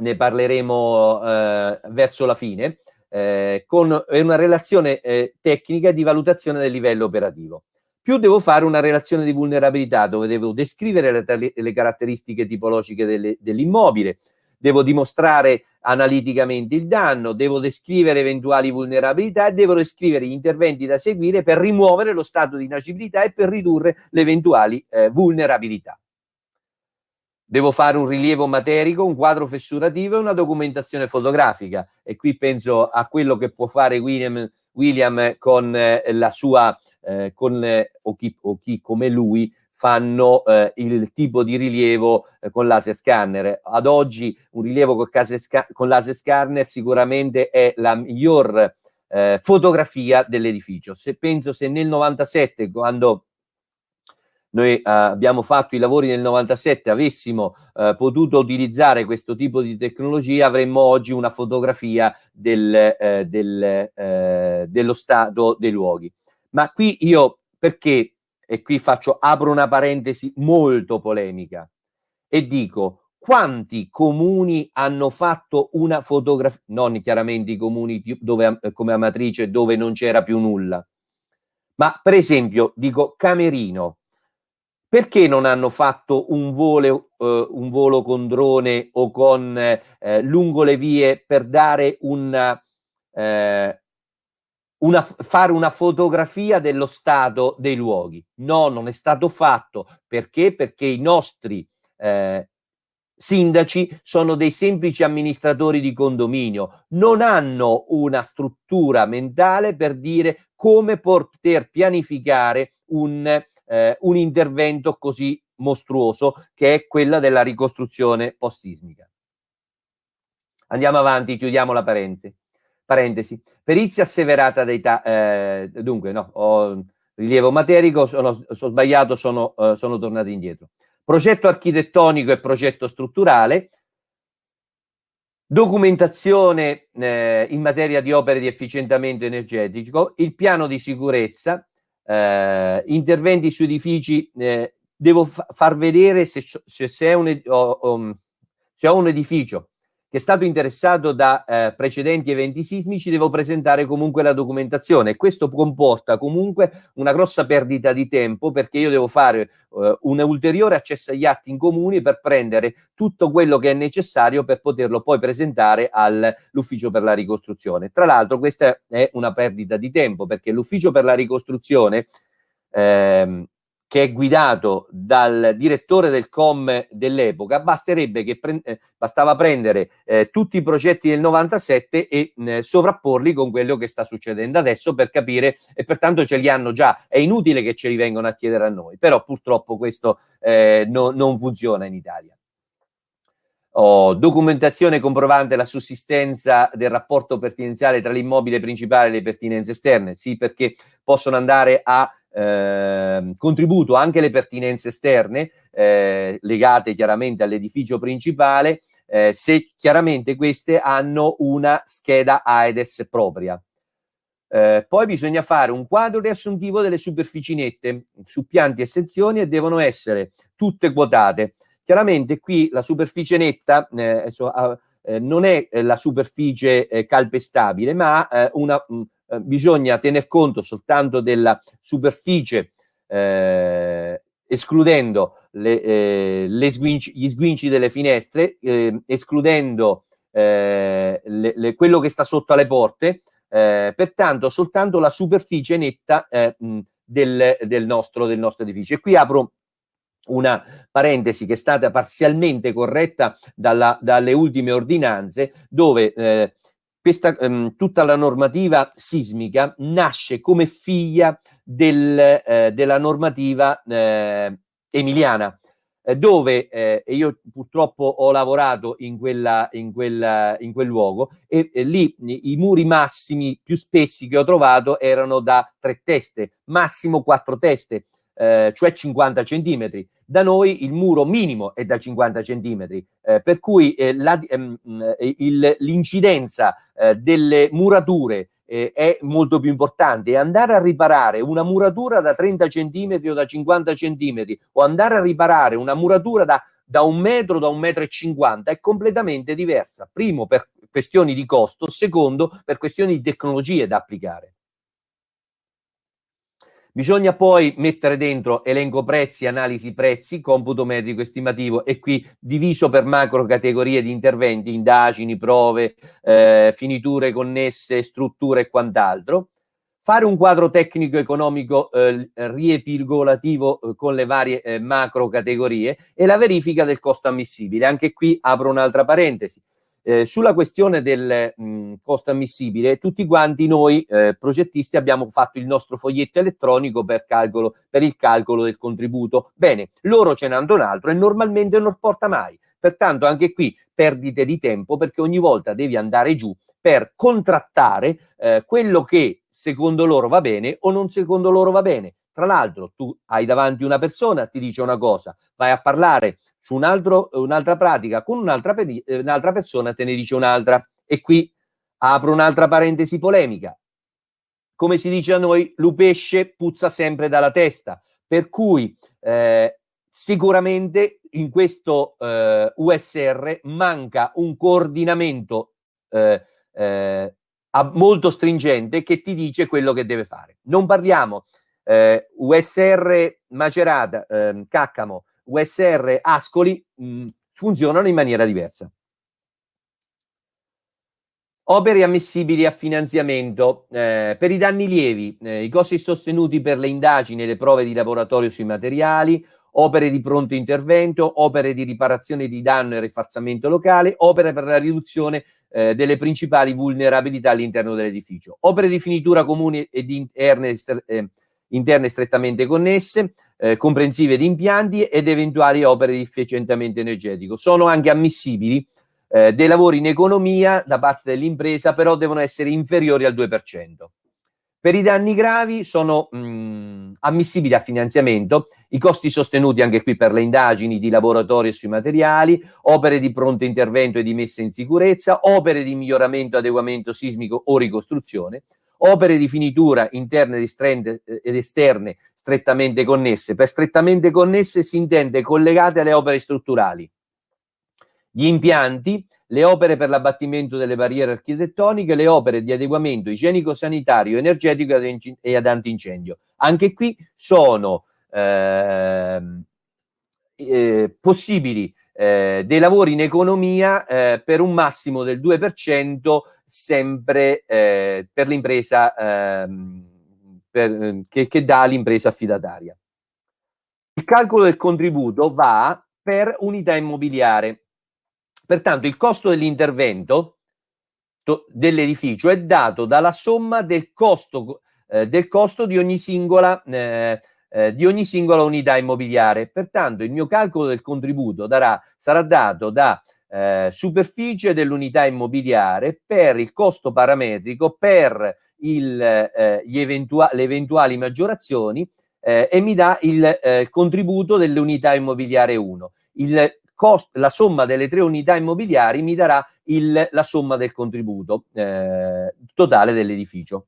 ne parleremo eh, verso la fine, eh, con una relazione eh, tecnica di valutazione del livello operativo più devo fare una relazione di vulnerabilità dove devo descrivere le, le caratteristiche tipologiche delle, dell'immobile, devo dimostrare analiticamente il danno, devo descrivere eventuali vulnerabilità e devo descrivere gli interventi da seguire per rimuovere lo stato di inacibilità e per ridurre le eventuali eh, vulnerabilità. Devo fare un rilievo materico, un quadro fessurativo e una documentazione fotografica. E qui penso a quello che può fare William, William con eh, la sua, eh, con, eh, o, chi, o, chi, come lui fanno eh, il tipo di rilievo eh, con laser scanner. Ad oggi un rilievo con, con laser scanner sicuramente è la miglior eh, fotografia dell'edificio. Se penso se nel 97, quando noi eh, abbiamo fatto i lavori nel 97, avessimo eh, potuto utilizzare questo tipo di tecnologia, avremmo oggi una fotografia del, eh, del, eh, dello stato dei luoghi. Ma qui io perché, e qui faccio, apro una parentesi molto polemica e dico quanti comuni hanno fatto una fotografia, non chiaramente i comuni dove, come Amatrice dove non c'era più nulla, ma per esempio dico Camerino, perché non hanno fatto un volo, eh, un volo con drone o con eh, lungo le vie per dare una, eh, una, fare una fotografia dello stato dei luoghi? No, non è stato fatto. Perché? Perché i nostri eh, sindaci sono dei semplici amministratori di condominio, non hanno una struttura mentale per dire come poter pianificare un eh, un intervento così mostruoso che è quella della ricostruzione post-sismica. Andiamo avanti, chiudiamo la parentesi. parentesi. Perizia asseverata dei... Ta- eh, dunque, no, ho rilievo materico, sono, sono sbagliato, sono, eh, sono tornato indietro. Progetto architettonico e progetto strutturale, documentazione eh, in materia di opere di efficientamento energetico, il piano di sicurezza, eh, interventi su edifici, eh, devo fa- far vedere se, se, se, un ed- o, o, se ho un edificio che è stato interessato da eh, precedenti eventi sismici, devo presentare comunque la documentazione. Questo comporta comunque una grossa perdita di tempo perché io devo fare eh, un ulteriore accesso agli atti in comuni per prendere tutto quello che è necessario per poterlo poi presentare all'ufficio per la ricostruzione. Tra l'altro questa è una perdita di tempo perché l'ufficio per la ricostruzione ehm, che è guidato dal direttore del COM dell'epoca, basterebbe che pre- eh, bastava prendere eh, tutti i progetti del 97 e mh, eh, sovrapporli con quello che sta succedendo adesso per capire e pertanto ce li hanno già, è inutile che ce li vengano a chiedere a noi, però purtroppo questo eh, no, non funziona in Italia. Oh, documentazione comprovante la sussistenza del rapporto pertinenziale tra l'immobile principale e le pertinenze esterne, sì perché possono andare a eh, contributo anche le pertinenze esterne eh, legate chiaramente all'edificio principale, eh, se chiaramente queste hanno una scheda AEDES propria. Eh, poi bisogna fare un quadro riassuntivo delle superfici nette su pianti e sezioni e devono essere tutte quotate. Chiaramente qui la superficie netta eh, so, ah, eh, non è la superficie eh, calpestabile, ma eh, una, mh, eh, bisogna tener conto soltanto della superficie, eh, escludendo le, eh, le sguinci, gli sguinci delle finestre, ehm, escludendo eh, le, le, quello che sta sotto alle porte, eh, pertanto soltanto la superficie netta mh, del, del, nostro, del nostro edificio. E qui apro una parentesi che è stata parzialmente corretta dalla, dalle ultime ordinanze, dove eh, questa, ehm, tutta la normativa sismica nasce come figlia del, eh, della normativa eh, emiliana, eh, dove eh, io purtroppo ho lavorato in, quella, in, quella, in quel luogo e, e lì i, i muri massimi più spessi che ho trovato erano da tre teste, massimo quattro teste eh, cioè 50 cm. Da noi il muro minimo è da 50 cm, eh, per cui eh, la, ehm, mm, eh, il, l'incidenza eh, delle murature eh, è molto più importante andare a riparare una muratura da 30 cm o da 50 cm o andare a riparare una muratura da, da un metro, da un metro e 50 è completamente diversa, primo per questioni di costo, secondo per questioni di tecnologie da applicare. Bisogna poi mettere dentro elenco prezzi, analisi prezzi, computo metrico stimativo e qui diviso per macro categorie di interventi, indagini, prove, eh, finiture connesse, strutture e quant'altro. Fare un quadro tecnico economico eh, riepilgolativo eh, con le varie eh, macro categorie e la verifica del costo ammissibile. Anche qui apro un'altra parentesi. Eh, sulla questione del mh, mm, costo ammissibile, tutti quanti noi eh, progettisti abbiamo fatto il nostro foglietto elettronico per, calcolo, per il calcolo del contributo. Bene, loro ce n'hanno un altro e normalmente non porta mai. Pertanto anche qui perdite di tempo perché ogni volta devi andare giù per contrattare eh, quello che secondo loro va bene o non secondo loro va bene. Tra l'altro tu hai davanti una persona, ti dice una cosa, vai a parlare su un altro, un'altra pratica con un'altra, pedi- eh, un'altra persona te ne dice un'altra. E qui apro un'altra parentesi polemica. Come si dice a noi, l'upesce puzza sempre dalla testa. Per cui eh, sicuramente in questo eh, USR manca un coordinamento eh, eh, molto stringente che ti dice quello che deve fare. Non parliamo eh, USR Macerata, ehm, Caccamo, USR Ascoli mh, mm, funzionano in maniera diversa. Opere ammissibili a finanziamento. Eh, per i danni lievi, eh, i costi sostenuti per le indagini e le prove di laboratorio sui materiali, opere di pronto intervento, opere di riparazione di danno e rifalzamento locale, opere per la riduzione eh, delle principali vulnerabilità all'interno dell'edificio, opere di finitura comune e di interne esterno eh, interne strettamente connesse, eh, comprensive di impianti ed eventuali opere di efficientamento energetico. Sono anche ammissibili eh, dei lavori in economia da parte dell'impresa, però devono essere inferiori al 2%. Per i danni gravi sono mh, mm, ammissibili a finanziamento i costi sostenuti anche qui per le indagini di laboratorio sui materiali, opere di pronto intervento e di messa in sicurezza, opere di miglioramento, adeguamento sismico o ricostruzione, opere di finitura interne ed esterne strettamente connesse. Per strettamente connesse si intende collegate alle opere strutturali. Gli impianti, le opere per l'abbattimento delle barriere architettoniche, le opere di adeguamento igienico-sanitario, energetico e ad antincendio. Anche qui sono eh, eh, possibili eh, dei lavori in economia eh, per un massimo del 2% sempre eh, per l'impresa ehm, per, eh, che, che dà l'impresa affidataria. Il calcolo del contributo va per unità immobiliare. Pertanto il costo dell'intervento to- dell'edificio è dato dalla somma del costo, eh, del costo di ogni singola eh, eh, di ogni singola unità immobiliare. Pertanto il mio calcolo del contributo darà, sarà dato da eh, superficie dell'unità immobiliare per il costo parametrico, per il, eh, eventua- le eventuali maggiorazioni eh, e mi dà il eh, contributo dell'unità immobiliare 1. Il cost- la somma delle tre unità immobiliari mi darà il, la somma del contributo eh, totale dell'edificio.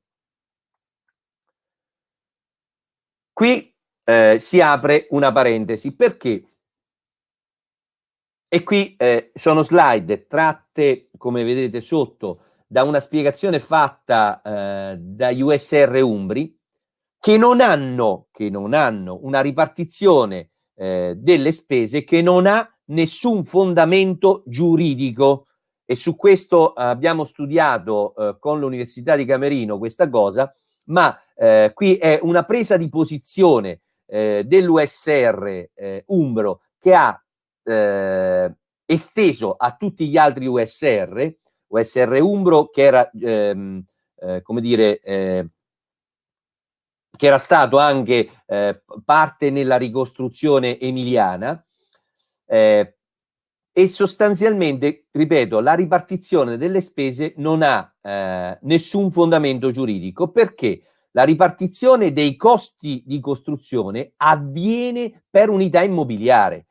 Qui eh, si apre una parentesi perché, e qui eh, sono slide tratte, come vedete sotto, da una spiegazione fatta eh, da USR Umbri, che non hanno, che non hanno una ripartizione eh, delle spese che non ha nessun fondamento giuridico e su questo abbiamo studiato eh, con l'Università di Camerino questa cosa, ma eh, qui è una presa di posizione eh, dell'USR eh, Umbro che ha eh, esteso a tutti gli altri USR, USR Umbro che era, ehm, eh, come dire, che era stato anche parte nella ricostruzione emiliana, eh, e sostanzialmente, ripeto, la ripartizione delle spese non ha eh, nessun fondamento giuridico perché la ripartizione dei costi di costruzione avviene per unità immobiliare.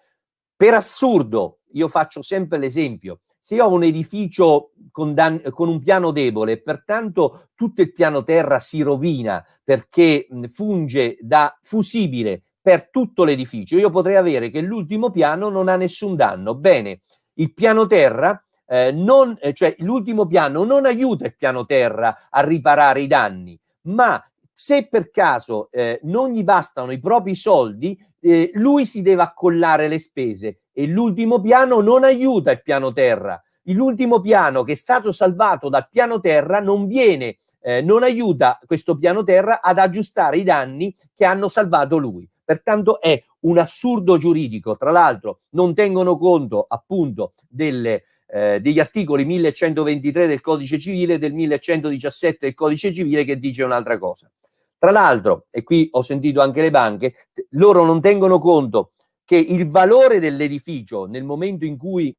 Per assurdo, io faccio sempre l'esempio, se io ho un edificio con, dan- con un piano debole e pertanto tutto il piano terra si rovina perché mh, funge da fusibile per tutto l'edificio, io potrei avere che l'ultimo piano non ha nessun danno. Bene, il piano terra, eh, non, eh, cioè l'ultimo piano non aiuta il piano terra a riparare i danni ma se per caso eh, non gli bastano i propri soldi, eh, lui si deve accollare le spese e l'ultimo piano non aiuta il piano terra. L'ultimo piano che è stato salvato dal piano terra non viene, eh, non aiuta questo piano terra ad aggiustare i danni che hanno salvato lui. Pertanto è un assurdo giuridico. Tra l'altro non tengono conto appunto delle eh, degli articoli 1123 del codice civile e del 1117 del codice civile che dice un'altra cosa. Tra l'altro, e qui ho sentito anche le banche, loro non tengono conto che il valore dell'edificio nel momento in cui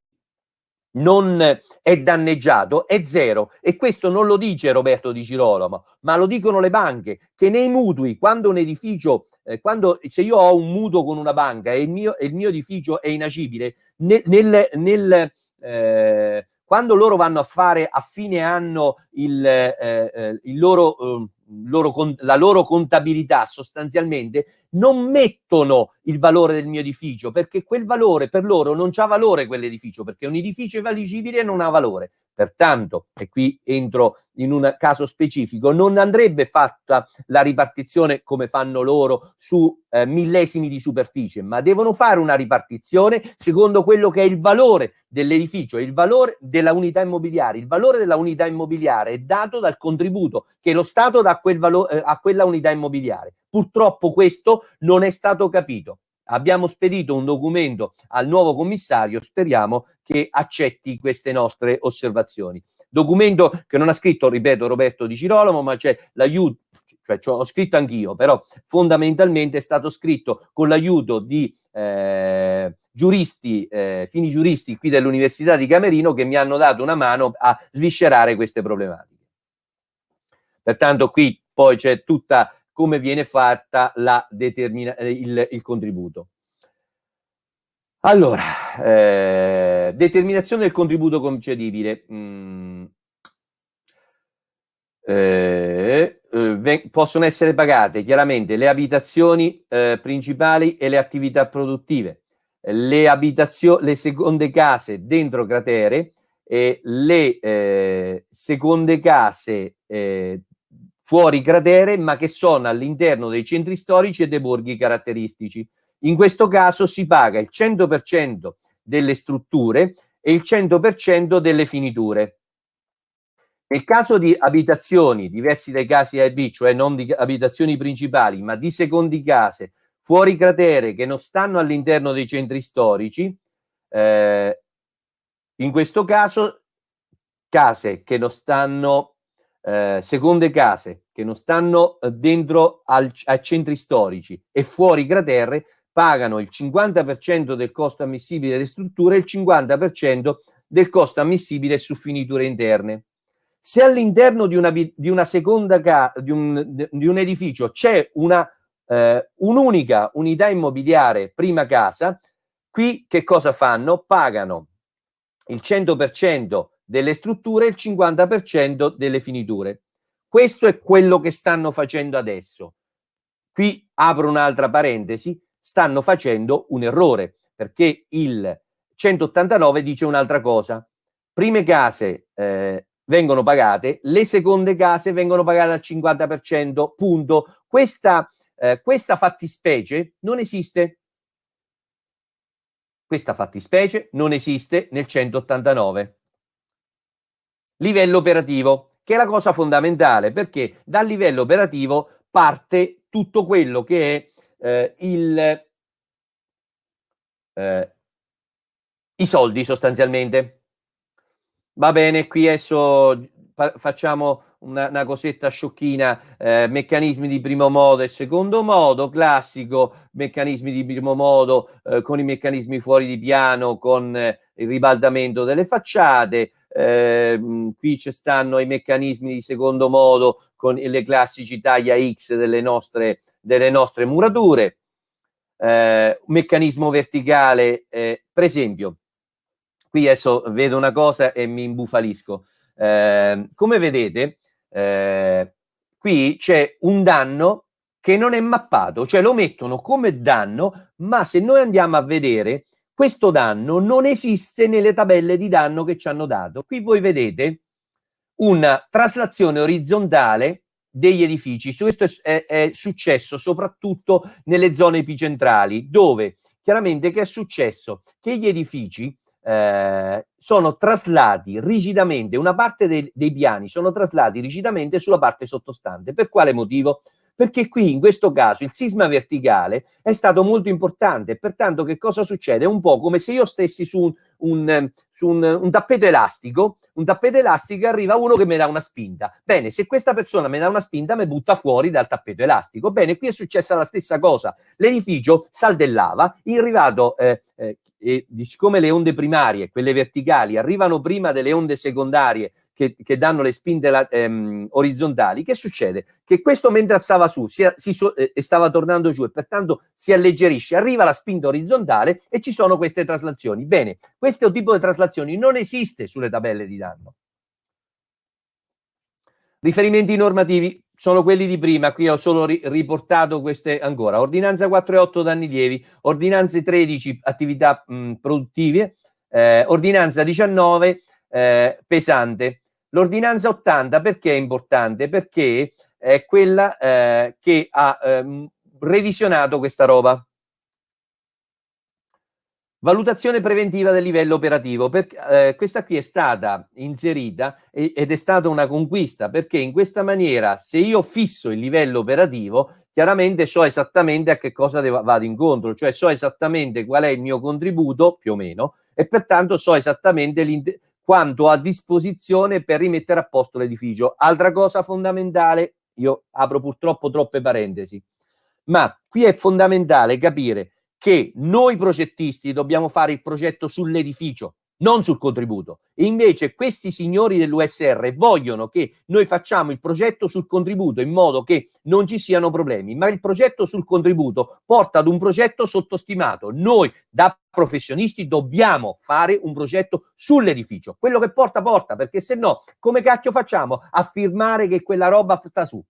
non è danneggiato è zero e questo non lo dice Roberto Di Girolamo, ma lo dicono le banche che nei mutui quando un edificio eh, quando se io ho un mutuo con una banca e il mio, il mio edificio è inagibile nel, nel, nel eh, quando loro vanno a fare a fine anno il, eh, eh il loro, ehm, loro, la loro contabilità sostanzialmente, non mettono il valore del mio edificio perché quel valore per loro non c'ha valore quell'edificio perché un edificio è valigibile e non ha valore. Pertanto, e qui entro in un caso specifico, non andrebbe fatta la ripartizione come fanno loro su eh, millesimi di superficie, ma devono fare una ripartizione secondo quello che è il valore dell'edificio, il valore della unità immobiliare. Il valore della unità immobiliare è dato dal contributo che lo Stato dà quel valo- eh, a quella unità immobiliare. Purtroppo questo non è stato capito. Abbiamo spedito un documento al nuovo commissario, speriamo che accetti queste nostre osservazioni. Documento che non ha scritto, ripeto, Roberto Di Girolamo, ma c'è l'aiuto, cioè ho scritto anch'io, però fondamentalmente è stato scritto con l'aiuto di eh, giuristi, eh, fini giuristi qui dell'Università di Camerino che mi hanno dato una mano a sviscerare queste problematiche. Pertanto qui poi c'è tutta come viene fatta la determina- eh, il, il contributo. Allora, eh, determinazione del contributo concedibile. Mm. Eh, eh, possono essere pagate chiaramente le abitazioni eh, principali e le attività produttive, le, abitazio- le seconde case dentro cratere, e le eh, seconde case fuori cratere, ma che sono all'interno dei centri storici e dei borghi caratteristici. In questo caso si paga il 100% delle strutture e il 100% delle finiture. Nel caso di abitazioni, diversi dai casi A e B, cioè non di abitazioni principali, ma di secondi case, fuori cratere, che non stanno all'interno dei centri storici, eh, in questo caso case che non stanno eh, seconde case che non stanno eh, dentro al, a centri storici e fuori Graterre pagano il 50% del costo ammissibile delle strutture e il 50% del costo ammissibile su finiture interne. Se all'interno di una, di una seconda ca- di, un, di un edificio c'è una, eh, un'unica unità immobiliare prima casa, qui che cosa fanno? Pagano il 100% delle strutture e il 50% delle finiture. Questo è quello che stanno facendo adesso. Qui apro un'altra parentesi, stanno facendo un errore perché il 189 dice un'altra cosa. Prime case eh, vengono pagate, le seconde case vengono pagate al 50%, punto. Questa, eh, questa fattispecie non esiste. Questa fattispecie non esiste nel 189 livello operativo, che è la cosa fondamentale, perché dal livello operativo parte tutto quello che è eh, il, eh, i soldi sostanzialmente. Va bene, qui adesso facciamo una, una, cosetta sciocchina, eh, meccanismi di primo modo e secondo modo, classico, meccanismi di primo modo eh, con i meccanismi fuori di piano, con eh, il ribaldamento delle facciate, Ehm, qui ci stanno i meccanismi di secondo modo con le classici taglia X delle nostre, delle nostre murature, eh, meccanismo verticale, eh, per esempio, qui adesso vedo una cosa e mi imbufalisco, ehm, come vedete eh, qui c'è un danno che non è mappato, cioè lo mettono come danno, ma se noi andiamo a vedere questo danno non esiste nelle tabelle di danno che ci hanno dato. Qui voi vedete una traslazione orizzontale degli edifici. Questo è, è successo soprattutto nelle zone epicentrali, dove chiaramente che è successo? Che gli edifici eh, sono traslati rigidamente, una parte dei, dei piani sono traslati rigidamente sulla parte sottostante. Per quale motivo? perché qui in questo caso il sisma verticale è stato molto importante, pertanto che cosa succede? È un po' come se io stessi su un, un, eh, su un, eh, un, tappeto elastico, un tappeto elastico arriva uno che mi dà una spinta. Bene, se questa persona mi dà una spinta, mi butta fuori dal tappeto elastico. Bene, qui è successa la stessa cosa. L'edificio saldellava, in arrivato, eh, eh, siccome le onde primarie, quelle verticali, arrivano prima delle onde secondarie che, che danno le spinte la, ehm, orizzontali, che succede? Che questo mentre stava su si, si so, eh, stava tornando giù e pertanto si alleggerisce, arriva la spinta orizzontale e ci sono queste traslazioni. Bene, questo tipo di traslazioni non esiste sulle tabelle di danno. Riferimenti normativi sono quelli di prima, qui ho solo ri riportato queste ancora. Ordinanza 4 e 8 danni lievi, ordinanze 13 attività mh, produttive, eh, ordinanza 19 eh, pesante, L'ordinanza 80 perché è importante? Perché è quella eh, che ha ehm, revisionato questa roba. Valutazione preventiva del livello operativo. Per, eh, questa qui è stata inserita e, ed è stata una conquista perché in questa maniera se io fisso il livello operativo chiaramente so esattamente a che cosa devo, vado incontro, cioè so esattamente qual è il mio contributo più o meno e pertanto so esattamente quanto a disposizione per rimettere a posto l'edificio. Altra cosa fondamentale, io apro purtroppo troppe parentesi, ma qui è fondamentale capire che noi progettisti dobbiamo fare il progetto sull'edificio, non sul contributo. E invece questi signori dell'USR vogliono che noi facciamo il progetto sul contributo in modo che non ci siano problemi, ma il progetto sul contributo porta ad un progetto sottostimato. Noi da professionisti dobbiamo fare un progetto sull'edificio, quello che porta porta, perché se no come cacchio facciamo a firmare che quella roba sta su?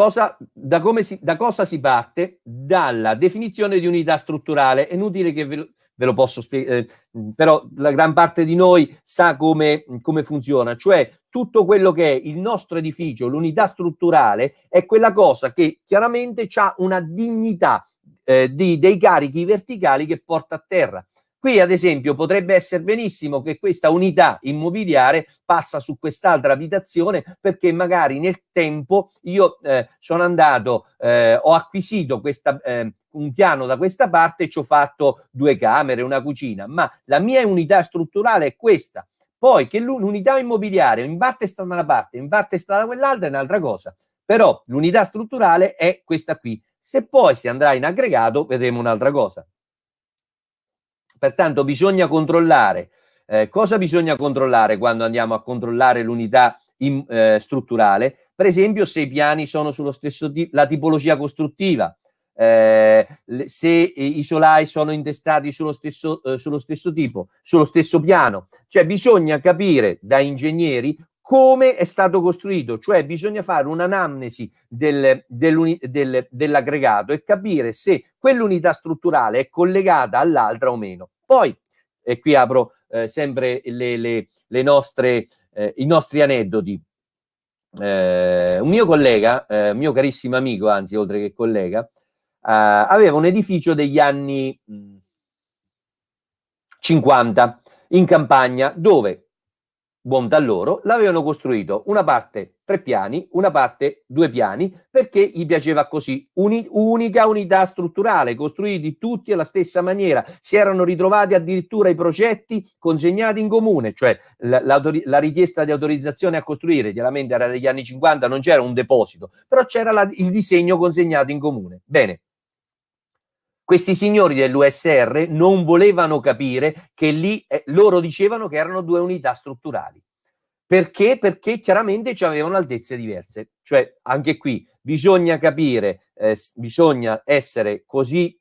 Cosa, da, si, da, cosa si parte? Dalla definizione di unità strutturale. È inutile che ve lo, ve lo posso spiegare, eh, però la gran parte di noi sa come, come funziona, cioè tutto quello che è il nostro edificio, l'unità strutturale, è quella cosa che chiaramente ha una dignità eh, di, dei carichi verticali che porta a terra. Qui, ad esempio, potrebbe essere benissimo che questa unità immobiliare passa su quest'altra abitazione perché magari nel tempo io eh, sono andato, eh, ho acquisito questa, eh, un piano da questa parte e ci ho fatto due camere, una cucina, ma la mia unità strutturale è questa. Poi che l'unità immobiliare in parte sta da una parte, in parte sta da quell'altra è un'altra cosa, però l'unità strutturale è questa qui. Se poi si andrà in aggregato vedremo un'altra cosa. Pertanto bisogna controllare. Eh, cosa bisogna controllare quando andiamo a controllare l'unità in, eh, strutturale? Per esempio se i piani sono sullo stesso tipo, la tipologia costruttiva, eh, se i solai sono intestati sullo stesso, eh, sullo stesso tipo, sullo stesso piano. Cioè bisogna capire da ingegneri come è stato costruito, cioè bisogna fare un'anamnesi del, del, del, dell'aggregato e capire se quell'unità strutturale è collegata all'altra o meno. Poi, e qui apro eh, sempre le, le, le nostre, eh, i nostri aneddoti. Eh, un mio collega, eh, mio carissimo amico, anzi oltre che collega, eh, aveva un edificio degli anni 50 mm, in campagna dove buon da loro, l'avevano costruito una parte tre piani, una parte due piani, perché gli piaceva così, Uni, unica unità strutturale, costruiti tutti alla stessa maniera. Si erano ritrovati addirittura i progetti consegnati in comune, cioè la, la, richiesta di autorizzazione a costruire, chiaramente era degli anni 50, non c'era un deposito, però c'era la, il disegno consegnato in comune. Bene. Questi signori dell'USR non volevano capire che lì eh, loro dicevano che erano due unità strutturali. Perché? Perché chiaramente ci avevano altezze diverse. Cioè, anche qui bisogna capire, eh, bisogna essere così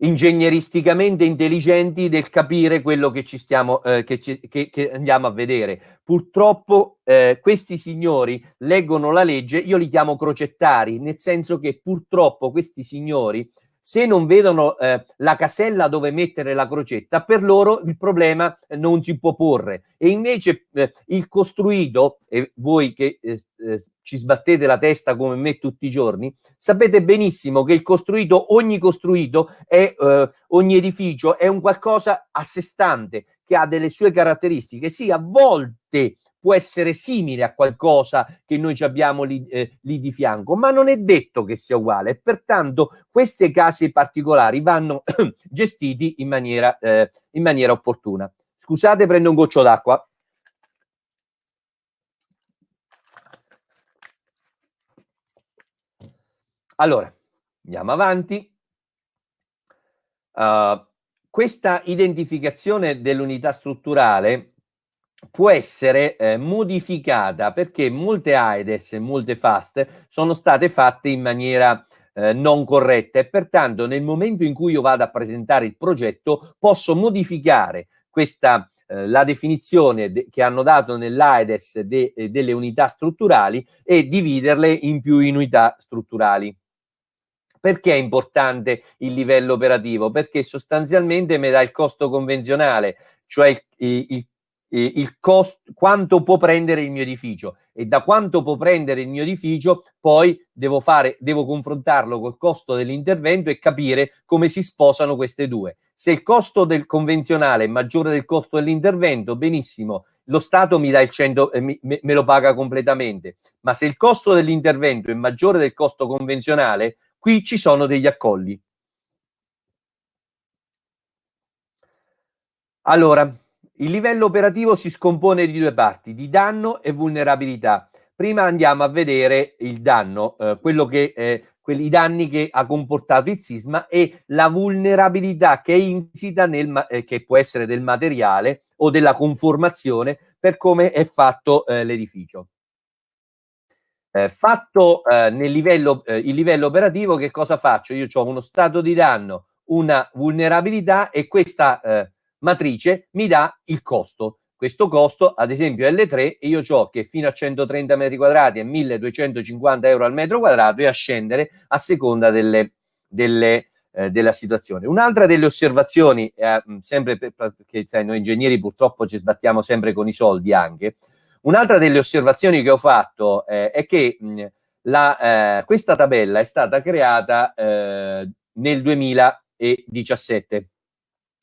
ingegneristicamente intelligenti del capire quello che, ci stiamo, eh, che, ci, che, che andiamo a vedere. Purtroppo eh, questi signori leggono la legge, io li chiamo crocettari, nel senso che purtroppo questi signori se non vedono eh, la casella dove mettere la crocetta, per loro il problema eh, non si può porre. E invece eh, il costruito, e voi che eh, eh, ci sbattete la testa come me tutti i giorni, sapete benissimo che il costruito, ogni costruito, è, eh, ogni edificio è un qualcosa a sé stante, che ha delle sue caratteristiche. Sì, a volte può essere simile a qualcosa che noi abbiamo lì, eh, lì di fianco, ma non è detto che sia uguale. Pertanto questi casi particolari vanno gestiti in maniera, eh, in maniera opportuna. Scusate, prendo un goccio d'acqua. Allora, andiamo avanti. Uh, questa identificazione dell'unità strutturale può essere eh, modificata perché molte AEDES e molte FAST sono state fatte in maniera eh, non corretta e pertanto nel momento in cui io vado a presentare il progetto posso modificare questa eh, la definizione de- che hanno dato nell'AEDES de- eh, delle unità strutturali e dividerle in più in unità strutturali. Perché è importante il livello operativo? Perché sostanzialmente mi dà il costo convenzionale, cioè il, il, eh, il costo, quanto può prendere il mio edificio e da quanto può prendere il mio edificio poi devo, fare, devo confrontarlo col costo dell'intervento e capire come si sposano queste due. Se il costo del convenzionale è maggiore del costo dell'intervento, benissimo, lo Stato mi dà il 100, eh, me, me lo paga completamente, ma se il costo dell'intervento è maggiore del costo convenzionale, qui ci sono degli accolli. Allora, il livello operativo si scompone di due parti, di danno e vulnerabilità. Prima andiamo a vedere il danno, eh, quello che, eh, quelli, i danni che ha comportato il sisma e la vulnerabilità che è insita nel, eh, che può essere del materiale o della conformazione per come è fatto eh, l'edificio. Eh, fatto eh, livello, il livello operativo, che cosa faccio? Io ho uno stato di danno, una vulnerabilità e questa matrice mi dà il costo. Questo costo, ad esempio L3, io ciò che fino a 130 metri quadrati è 1250 euro al metro quadrato e a scendere a seconda delle, delle, eh, della situazione. Un'altra delle osservazioni, eh, sempre perché sai, noi ingegneri purtroppo ci sbattiamo sempre con i soldi anche, un'altra delle osservazioni che ho fatto eh, è che mh, la, eh, questa tabella è stata creata eh, nel 2017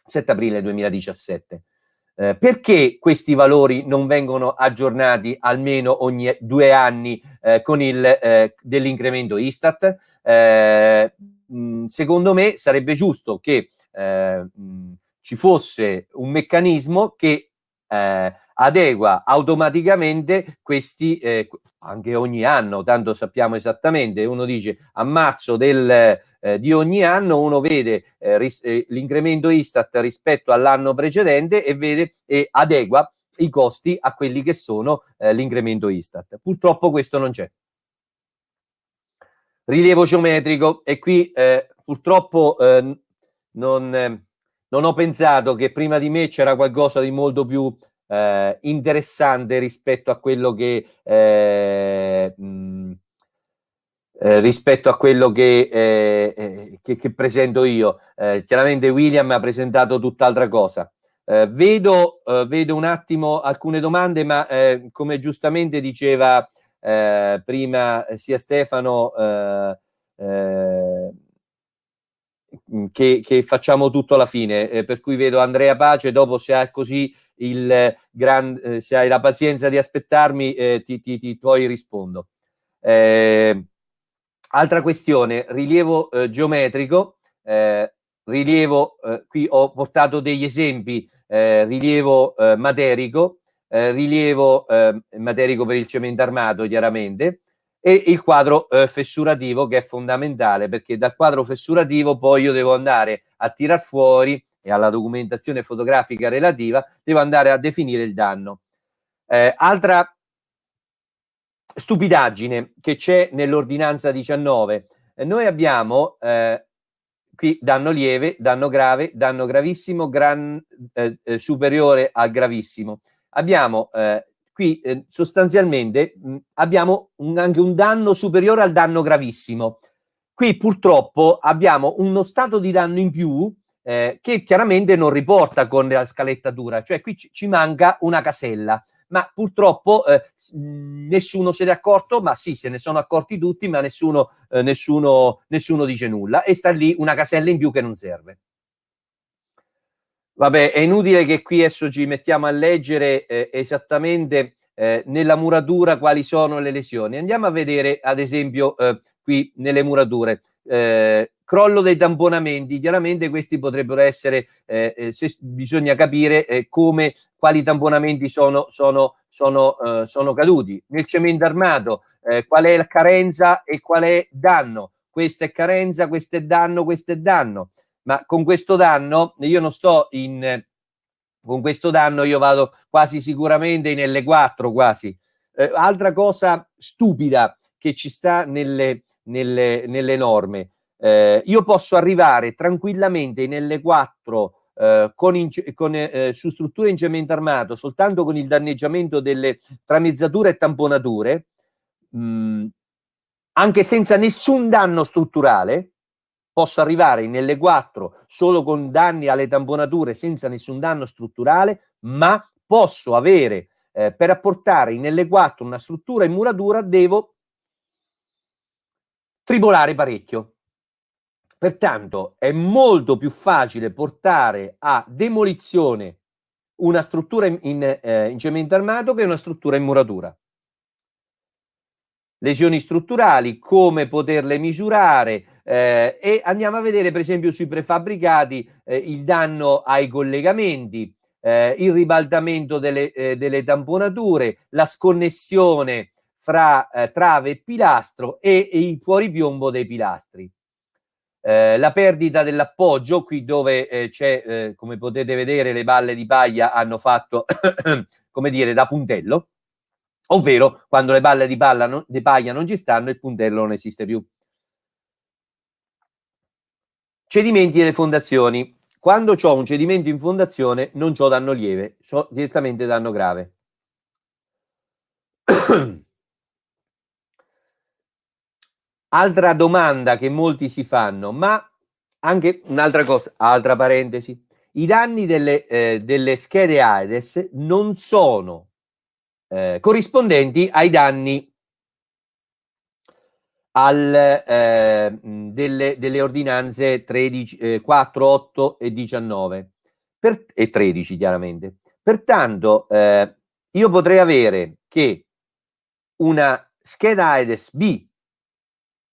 7 aprile 2017. Eh, perché questi valori non vengono aggiornati almeno ogni due anni eh, con il, eh, dell'incremento Istat? Mh, eh, mm, secondo me sarebbe giusto che mh, eh, mm, ci fosse un meccanismo che eh, adegua automaticamente questi eh, anche ogni anno, tanto sappiamo esattamente, uno dice a marzo del, eh, di ogni anno uno vede eh, ris- eh, l'incremento Istat rispetto all'anno precedente e vede e adegua i costi a quelli che sono eh, l'incremento Istat. Purtroppo questo non c'è. Rilievo geometrico e qui purtroppo non non ho pensato che prima di me c'era qualcosa di molto più eh, interessante rispetto a quello che eh, mh, mm, eh, rispetto a quello che, eh, eh, che, che presento io. Eh, chiaramente William ha presentato tutt'altra cosa. Vedo, vedo, un attimo alcune domande, ma come giustamente diceva prima sia Stefano, Mm, che, che, facciamo tutto alla fine, eh, per cui vedo Andrea Pace, dopo se hai così il eh, gran, eh, se hai la pazienza di aspettarmi, eh, ti, ti, ti, poi rispondo. Eh, altra questione, rilievo eh, geometrico, rilievo, qui ho portato degli esempi, rilievo materico, rilievo materico per il cemento armato chiaramente, e il quadro eh, fessurativo che è fondamentale perché dal quadro fessurativo poi io devo andare a tirar fuori e alla documentazione fotografica relativa devo andare a definire il danno. Eh, altra stupidaggine che c'è nell'ordinanza 19, eh, noi abbiamo eh, qui danno lieve, danno grave, danno gravissimo, gran, eh, eh, superiore al gravissimo. Abbiamo qui eh, sostanzialmente mh, abbiamo un, anche un danno superiore al danno gravissimo. Qui purtroppo abbiamo uno stato di danno in più eh, che chiaramente non riporta con la scalettatura, cioè qui ci manca una casella ma purtroppo eh, nessuno se n'è accorto, ma sì, se ne sono accorti tutti, ma nessuno, eh, nessuno, nessuno dice nulla e sta lì una casella in più che non serve. Vabbè, è inutile che qui adesso ci mettiamo a leggere eh, esattamente eh, nella muratura quali sono le lesioni. Andiamo a vedere, ad esempio, eh, qui nelle murature. Eh, crollo dei tamponamenti, chiaramente questi potrebbero essere, eh, eh, se, bisogna capire come, quali tamponamenti sono, sono, sono, sono, caduti. Nel cemento armato, qual è la carenza e qual è danno? Questa è carenza, questo è danno, questo è danno ma con questo danno io non sto in... Con questo danno io vado quasi sicuramente in L4 quasi. Eh, altra cosa stupida che ci sta nelle, nelle, nelle norme. Eh, io posso arrivare tranquillamente in L4 eh, con in, con, eh, su strutture in cemento armato soltanto con il danneggiamento delle tramezzature e tamponature, mh, mm, anche senza nessun danno strutturale, posso arrivare in L4 solo con danni alle tamponature senza nessun danno strutturale, ma posso avere eh, per apportare in L4 una struttura in muratura devo tribolare parecchio. Pertanto è molto più facile portare a demolizione una struttura in, in, eh, in cemento armato che una struttura in muratura. Lesioni strutturali, come poterle misurare, eh, e andiamo a vedere per esempio sui prefabbricati eh, il danno ai collegamenti, eh, il ribaltamento delle, eh, delle, tamponature, la sconnessione fra eh, trave e pilastro e, e il fuoripiombo dei pilastri. Eh, la perdita dell'appoggio, qui dove c'è, come potete vedere, le balle di paglia hanno fatto, come dire, da puntello, ovvero quando le balle di, non, di paglia non ci stanno, il puntello non esiste più. Cedimenti delle fondazioni. Quando ho un cedimento in fondazione non ho danno lieve, ho direttamente danno grave. Altra domanda che molti si fanno, ma anche un'altra cosa, altra parentesi, i danni delle, eh, delle schede AEDES non sono eh, corrispondenti ai danni al, eh, delle, delle, ordinanze 13, eh, 4, 8 e 19 per, e 13 chiaramente. Pertanto eh, io potrei avere che una scheda AEDES B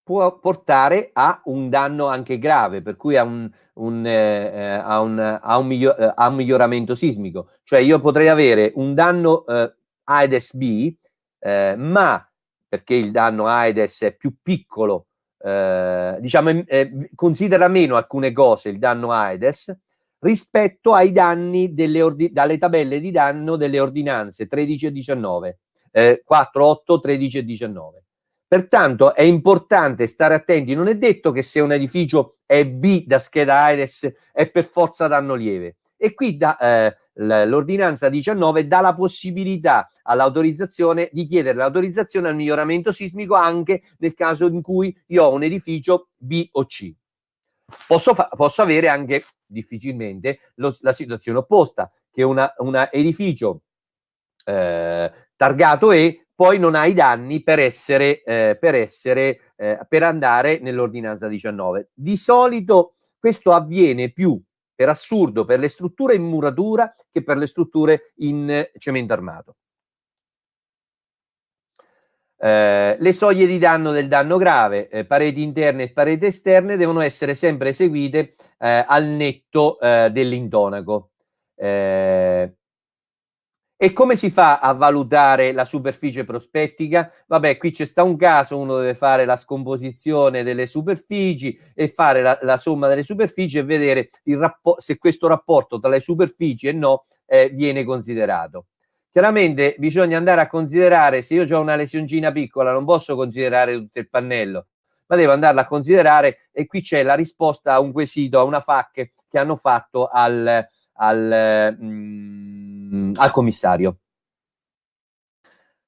può portare a un danno anche grave, per cui a un, un, eh, eh a un, a un, miglior, eh, a un miglioramento sismico. Cioè io potrei avere un danno eh, AEDES B, eh, ma perché il danno Aedes è più piccolo, eh, diciamo, eh, considera meno alcune cose il danno Aedes rispetto ai danni delle ordi- dalle tabelle di danno delle ordinanze 13 e 19, eh, 4, 8, 13 e 19. Pertanto è importante stare attenti, non è detto che se un edificio è B da scheda AEDES è per forza danno lieve. E qui da, eh, l'ordinanza 19 dà la possibilità all'autorizzazione di chiedere l'autorizzazione al miglioramento sismico anche nel caso in cui io ho un edificio B o C. Posso, posso avere anche difficilmente lo, la situazione opposta, che un edificio eh, targato E poi non ha i danni per essere, eh, per, essere eh, per andare nell'ordinanza 19. Di solito questo avviene più per assurdo, per le strutture in muratura che per le strutture in eh, cemento armato. Eh, le soglie di danno del danno grave, eh, pareti interne e pareti esterne devono essere sempre eseguite eh, al netto eh, dell'intonaco. Eh, e come si fa a valutare la superficie prospettica? Vabbè, qui c'è sta un caso, uno deve fare la scomposizione delle superfici e fare la, la somma delle superfici e vedere il rappo- se questo rapporto tra le superfici e no eh, viene considerato. Chiaramente bisogna andare a considerare, se io ho una lesioncina piccola non posso considerare tutto il pannello, ma devo andarla a considerare e qui c'è la risposta a un quesito, a una FAC che hanno fatto al... al mh, mm, al commissario.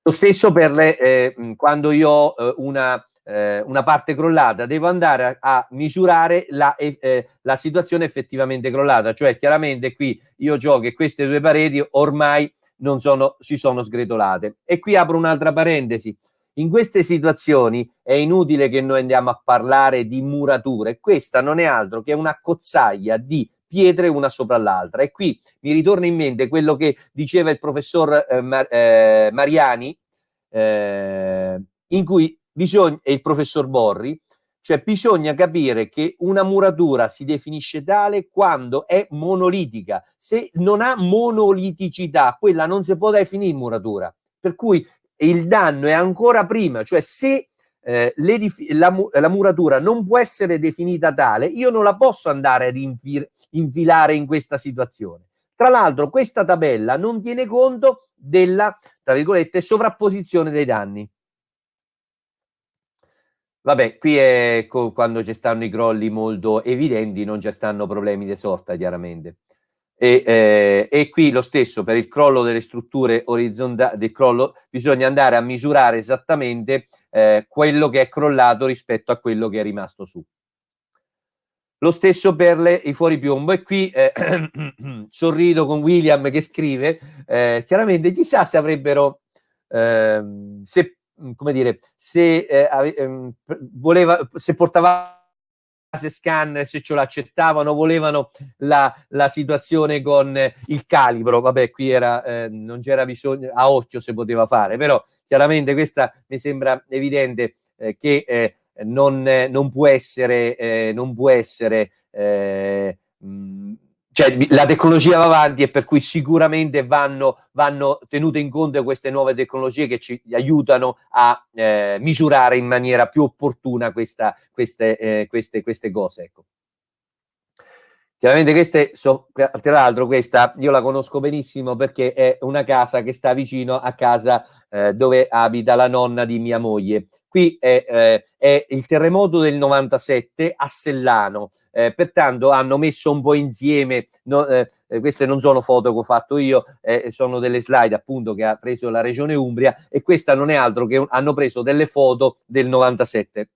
Lo stesso per le, eh, quando io ho eh, una, eh, una, parte crollata, devo andare a, a misurare la, eh, eh, la, situazione effettivamente crollata, cioè chiaramente qui io gioco che queste due pareti ormai non sono, si sono sgretolate. E qui apro un'altra parentesi. In queste situazioni è inutile che noi andiamo a parlare di murature, questa non è altro che una cozzaglia di pietre una sopra l'altra. E qui mi ritorna in mente quello che diceva il professor eh, Mar- eh, Mariani, eh, in cui bisogna, e il professor Borri, cioè bisogna capire che una muratura si definisce tale quando è monolitica. Se non ha monoliticità, quella non si può definire muratura. Per cui il danno è ancora prima, cioè se eh, l'edif- la, mu- la, muratura non può essere definita tale, io non la posso andare ad infir- infilare in questa situazione. Tra l'altro questa tabella non tiene conto della, tra virgolette, sovrapposizione dei danni. Vabbè, qui è co- quando ci stanno i crolli molto evidenti, non ci stanno problemi di sorta, chiaramente. E, eh, e, qui lo stesso per il crollo delle strutture orizzontali, del crollo, bisogna andare a misurare esattamente eh, quello che è crollato rispetto a quello che è rimasto su. Lo stesso per le, i fuoripiombo e qui eh, sorrido con William che scrive, eh, chiaramente chissà se avrebbero, ehm, se, come dire, se, eh, ehm, voleva, se portava fase scanner se ce l'accettavano, volevano la, la situazione con il calibro, vabbè qui era, eh, non c'era bisogno, a occhio se poteva fare, però chiaramente questa mi sembra evidente eh, che eh, non, eh, non, può essere, eh, non può essere eh, mh, cioè, la tecnologia va avanti e per cui sicuramente vanno, vanno tenute in conto queste nuove tecnologie che ci aiutano a eh, misurare in maniera più opportuna questa, queste, eh, queste, queste, cose. Ecco. Chiaramente queste, so, tra l'altro questa io la conosco benissimo perché è una casa che sta vicino a casa eh, dove abita la nonna di mia moglie, Qui è, eh, è il terremoto del 97 a Sellano, eh, pertanto hanno messo un po' insieme, no, eh, eh queste non sono foto che ho fatto io, eh, eh, sono delle slide appunto che ha preso la regione Umbria e questa non è altro che un, hanno preso delle foto del 97.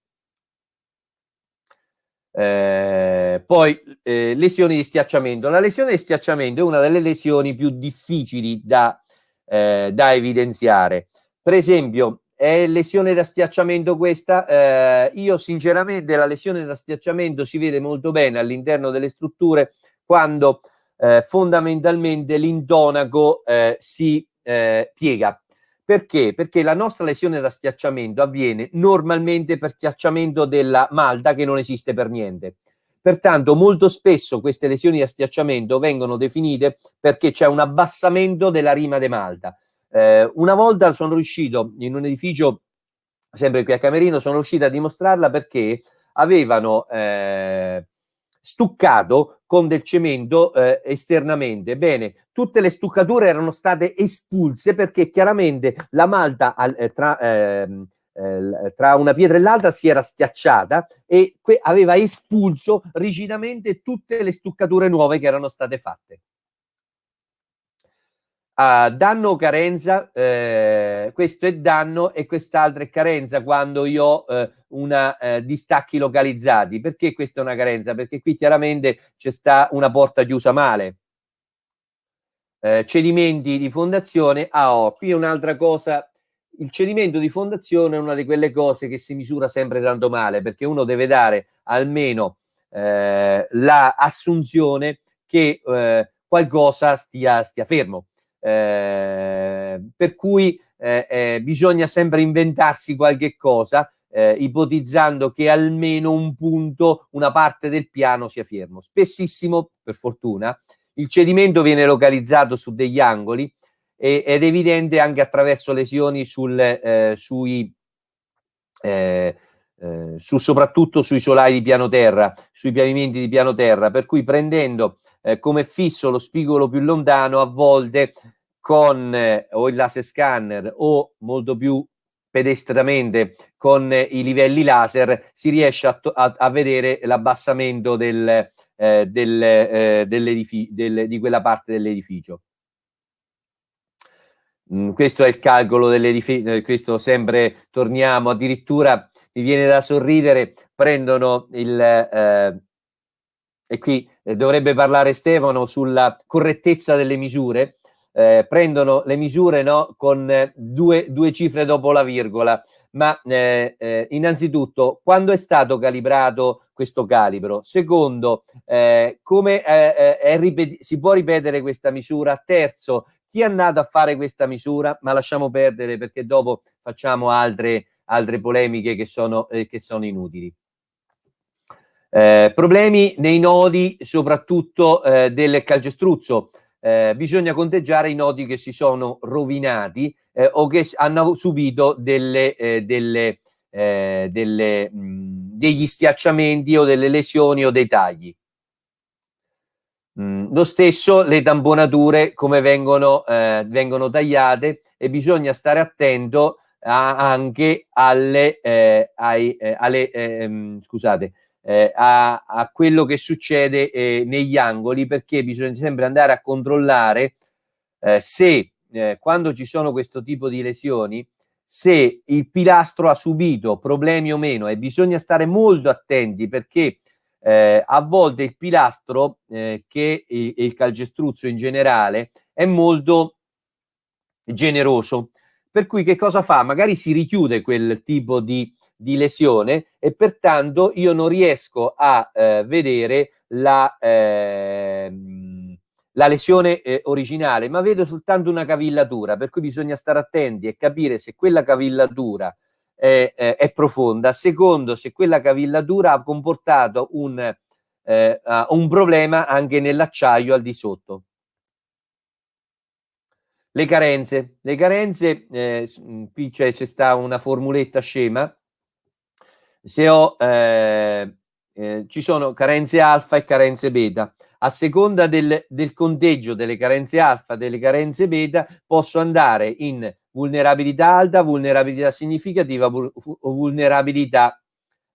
Eh, poi eh, lesioni di schiacciamento. La lesione di schiacciamento è una delle lesioni più difficili da, eh, da evidenziare. Per esempio, è lesione da schiacciamento questa? Eh, io sinceramente la lesione da schiacciamento si vede molto bene all'interno delle strutture quando eh, fondamentalmente l'intonaco eh, si eh, piega. Perché? Perché la nostra lesione da schiacciamento avviene normalmente per schiacciamento della malta che non esiste per niente. Pertanto molto spesso queste lesioni da schiacciamento vengono definite perché c'è un abbassamento della rima de malta eh, una volta sono riuscito in un edificio, sempre qui a Camerino, sono riuscito a dimostrarla perché avevano eh, stuccato con del cemento eh, esternamente. Bene, tutte le stuccature erano state espulse perché chiaramente la malta al, eh, tra, ehm, eh, tra una pietra e l'altra si era schiacciata e aveva espulso rigidamente tutte le stuccature nuove che erano state fatte. Uh, danno o carenza, eh, questo è danno e quest'altra è carenza quando io ho eh, una, eh, distacchi localizzati. Perché questa è una carenza? Perché qui chiaramente c'è sta una porta chiusa male. Eh, cedimenti di fondazione AO. Ah, oh, qui è un'altra cosa. Il cedimento di fondazione è una di quelle cose che si misura sempre tanto male perché uno deve dare almeno l'assunzione eh, la che eh, qualcosa stia, stia fermo Ehm, per cui eh, eh, bisogna sempre inventarsi qualche cosa eh, ipotizzando che almeno un punto, una parte del piano sia fermo. Spessissimo, per fortuna, il cedimento viene localizzato su degli angoli e, ed è evidente anche attraverso lesioni sul, eh, sui, eh, eh, su, soprattutto sui solai di piano terra, sui pavimenti di piano terra, per cui prendendo eh, come fisso lo spigolo più lontano, a volte con eh, o il laser scanner o molto più pedestramente con eh, i livelli laser si riesce a, to- a-, a vedere l'abbassamento del, eh, del, eh, del, di quella parte dell'edificio. Mm, questo è il calcolo dell'edificio, questo sempre torniamo addirittura mi viene da sorridere, prendono il, eh, e qui eh, dovrebbe parlare Stefano sulla correttezza delle misure, eh, prendono le misure no, con eh, due, due, cifre dopo la virgola, ma eh, eh innanzitutto quando è stato calibrato questo calibro? Secondo, eh, come eh, ripet- si può ripetere questa misura? Terzo, chi è andato a fare questa misura? Ma lasciamo perdere perché dopo facciamo altre, altre polemiche che sono, che sono inutili. Eh, problemi nei nodi soprattutto eh, del calcestruzzo. Eh, bisogna conteggiare i nodi che si sono rovinati eh, o che hanno subito delle, eh, delle, eh, delle, mh, degli schiacciamenti o delle lesioni o dei tagli. Mm, lo stesso le tamponature come vengono, vengono tagliate e bisogna stare attento a, anche alle, ai, alle ehm, scusate, eh, a, a, quello che succede eh, negli angoli perché bisogna sempre andare a controllare eh, se eh, quando ci sono questo tipo di lesioni se il pilastro ha subito problemi o meno e bisogna stare molto attenti perché eh, a volte il pilastro eh, che il, il calcestruzzo in generale è molto generoso per cui che cosa fa? Magari si richiude quel tipo di di lesione e pertanto io non riesco a eh, vedere la, eh, la lesione eh, originale, ma vedo soltanto una cavillatura, per cui bisogna stare attenti e capire se quella cavillatura è, eh, eh, è profonda, secondo se quella cavillatura ha comportato un, eh, un problema anche nell'acciaio al di sotto. Le carenze, le carenze, qui c'è, c'è sta una formuletta scema, se ho, eh, eh, ci sono carenze alfa e carenze beta. A seconda del, del conteggio delle carenze alfa e delle carenze beta, posso andare in vulnerabilità alta, vulnerabilità significativa o vulnerabilità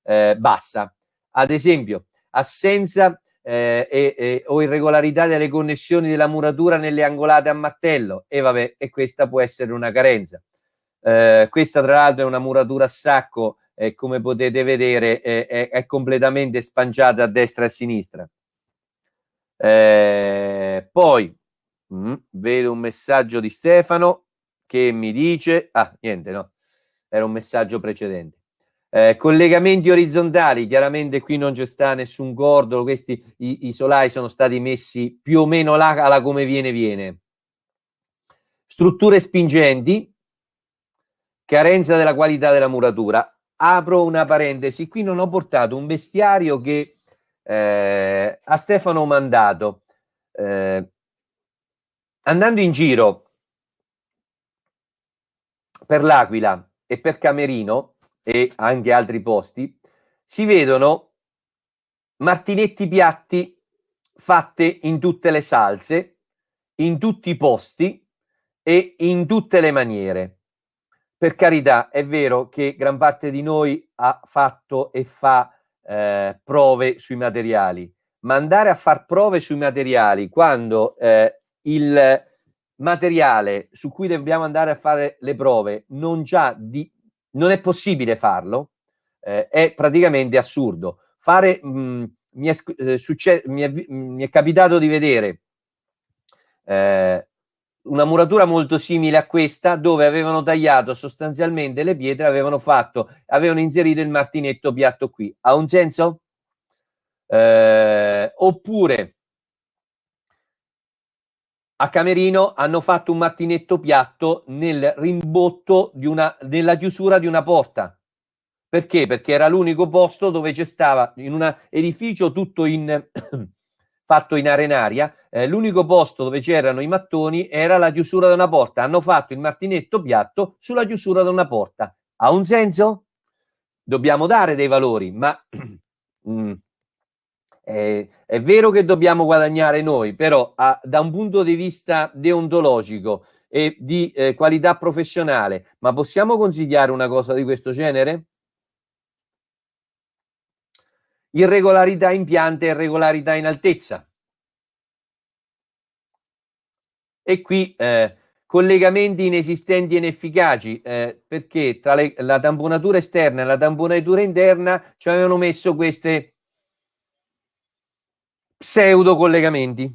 eh, bassa. Ad esempio, assenza eh, e, e, o irregolarità delle connessioni della muratura nelle angolate a martello. E vabbè, e questa può essere una carenza. Eh, questa, tra l'altro, è una muratura a sacco eh, come potete vedere, eh, è, è, completamente spanciata a destra e a sinistra. Eh, poi mh, mm, vedo un messaggio di Stefano che mi dice: Ah, niente, no, era un messaggio precedente. Eh, collegamenti orizzontali, chiaramente qui non c'è sta nessun cordolo, questi i, i, solai sono stati messi più o meno là alla come viene viene. Strutture spingenti, carenza della qualità della muratura apro una parentesi, qui non ho portato un bestiario che eh, a Stefano ho mandato. Eh, andando in giro per l'Aquila e per Camerino e anche altri posti, si vedono martinetti piatti fatte in tutte le salse, in tutti i posti e in tutte le maniere per carità, è vero che gran parte di noi ha fatto e fa eh, prove sui materiali, ma andare a far prove sui materiali quando eh, il materiale su cui dobbiamo andare a fare le prove non, già di, non è possibile farlo, eh, è praticamente assurdo. Fare, mh, mm, mi, è, eh, succe- mi, è, mi, è, capitato di vedere eh, una muratura molto simile a questa dove avevano tagliato sostanzialmente le pietre, avevano fatto, avevano inserito il martinetto piatto qui. Ha un senso? Eh, oppure a Camerino hanno fatto un martinetto piatto nel rimbotto di una, nella chiusura di una porta. Perché? Perché era l'unico posto dove c'è stava in un edificio tutto in, fatto in arenaria, eh, l'unico posto dove c'erano i mattoni era la chiusura da una porta. Hanno fatto il martinetto piatto sulla chiusura da una porta. Ha un senso? Dobbiamo dare dei valori, ma mm, eh, è vero che dobbiamo guadagnare noi, però a, da un punto di vista deontologico e di eh, qualità professionale, ma possiamo consigliare una cosa di questo genere? Irregolarità in pianta e irregolarità in altezza. E qui eh, collegamenti inesistenti e inefficaci, eh, perché tra le, la tamponatura esterna e la tamponatura interna ci avevano messo questi pseudo collegamenti.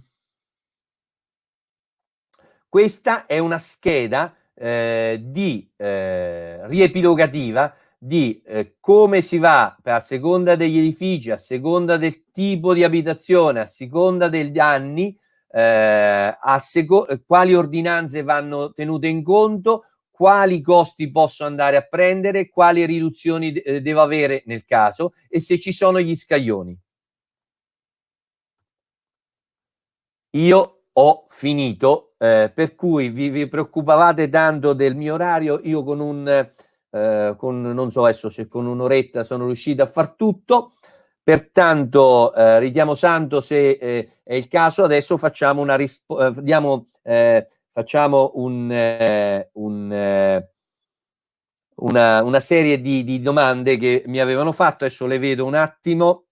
Questa è una scheda eh, di eh, riepilogativa di eh, come si va a seconda degli edifici, a seconda del tipo di abitazione, a seconda degli anni, eh, seco- quali ordinanze vanno tenute in conto, quali costi posso andare a prendere, quali riduzioni de- eh, devo avere nel caso e se ci sono gli scaglioni. Io ho finito, eh, per cui vi, vi, preoccupavate tanto del mio orario, io con un, eh, con, non so adesso se con un'oretta sono riuscito a far tutto. Pertanto eh, ridiamo santo se eh, è il caso, adesso facciamo una risposta, eh, eh, facciamo un, eh, un, eh, una, una, serie di, di, domande che mi avevano fatto, adesso le vedo un attimo.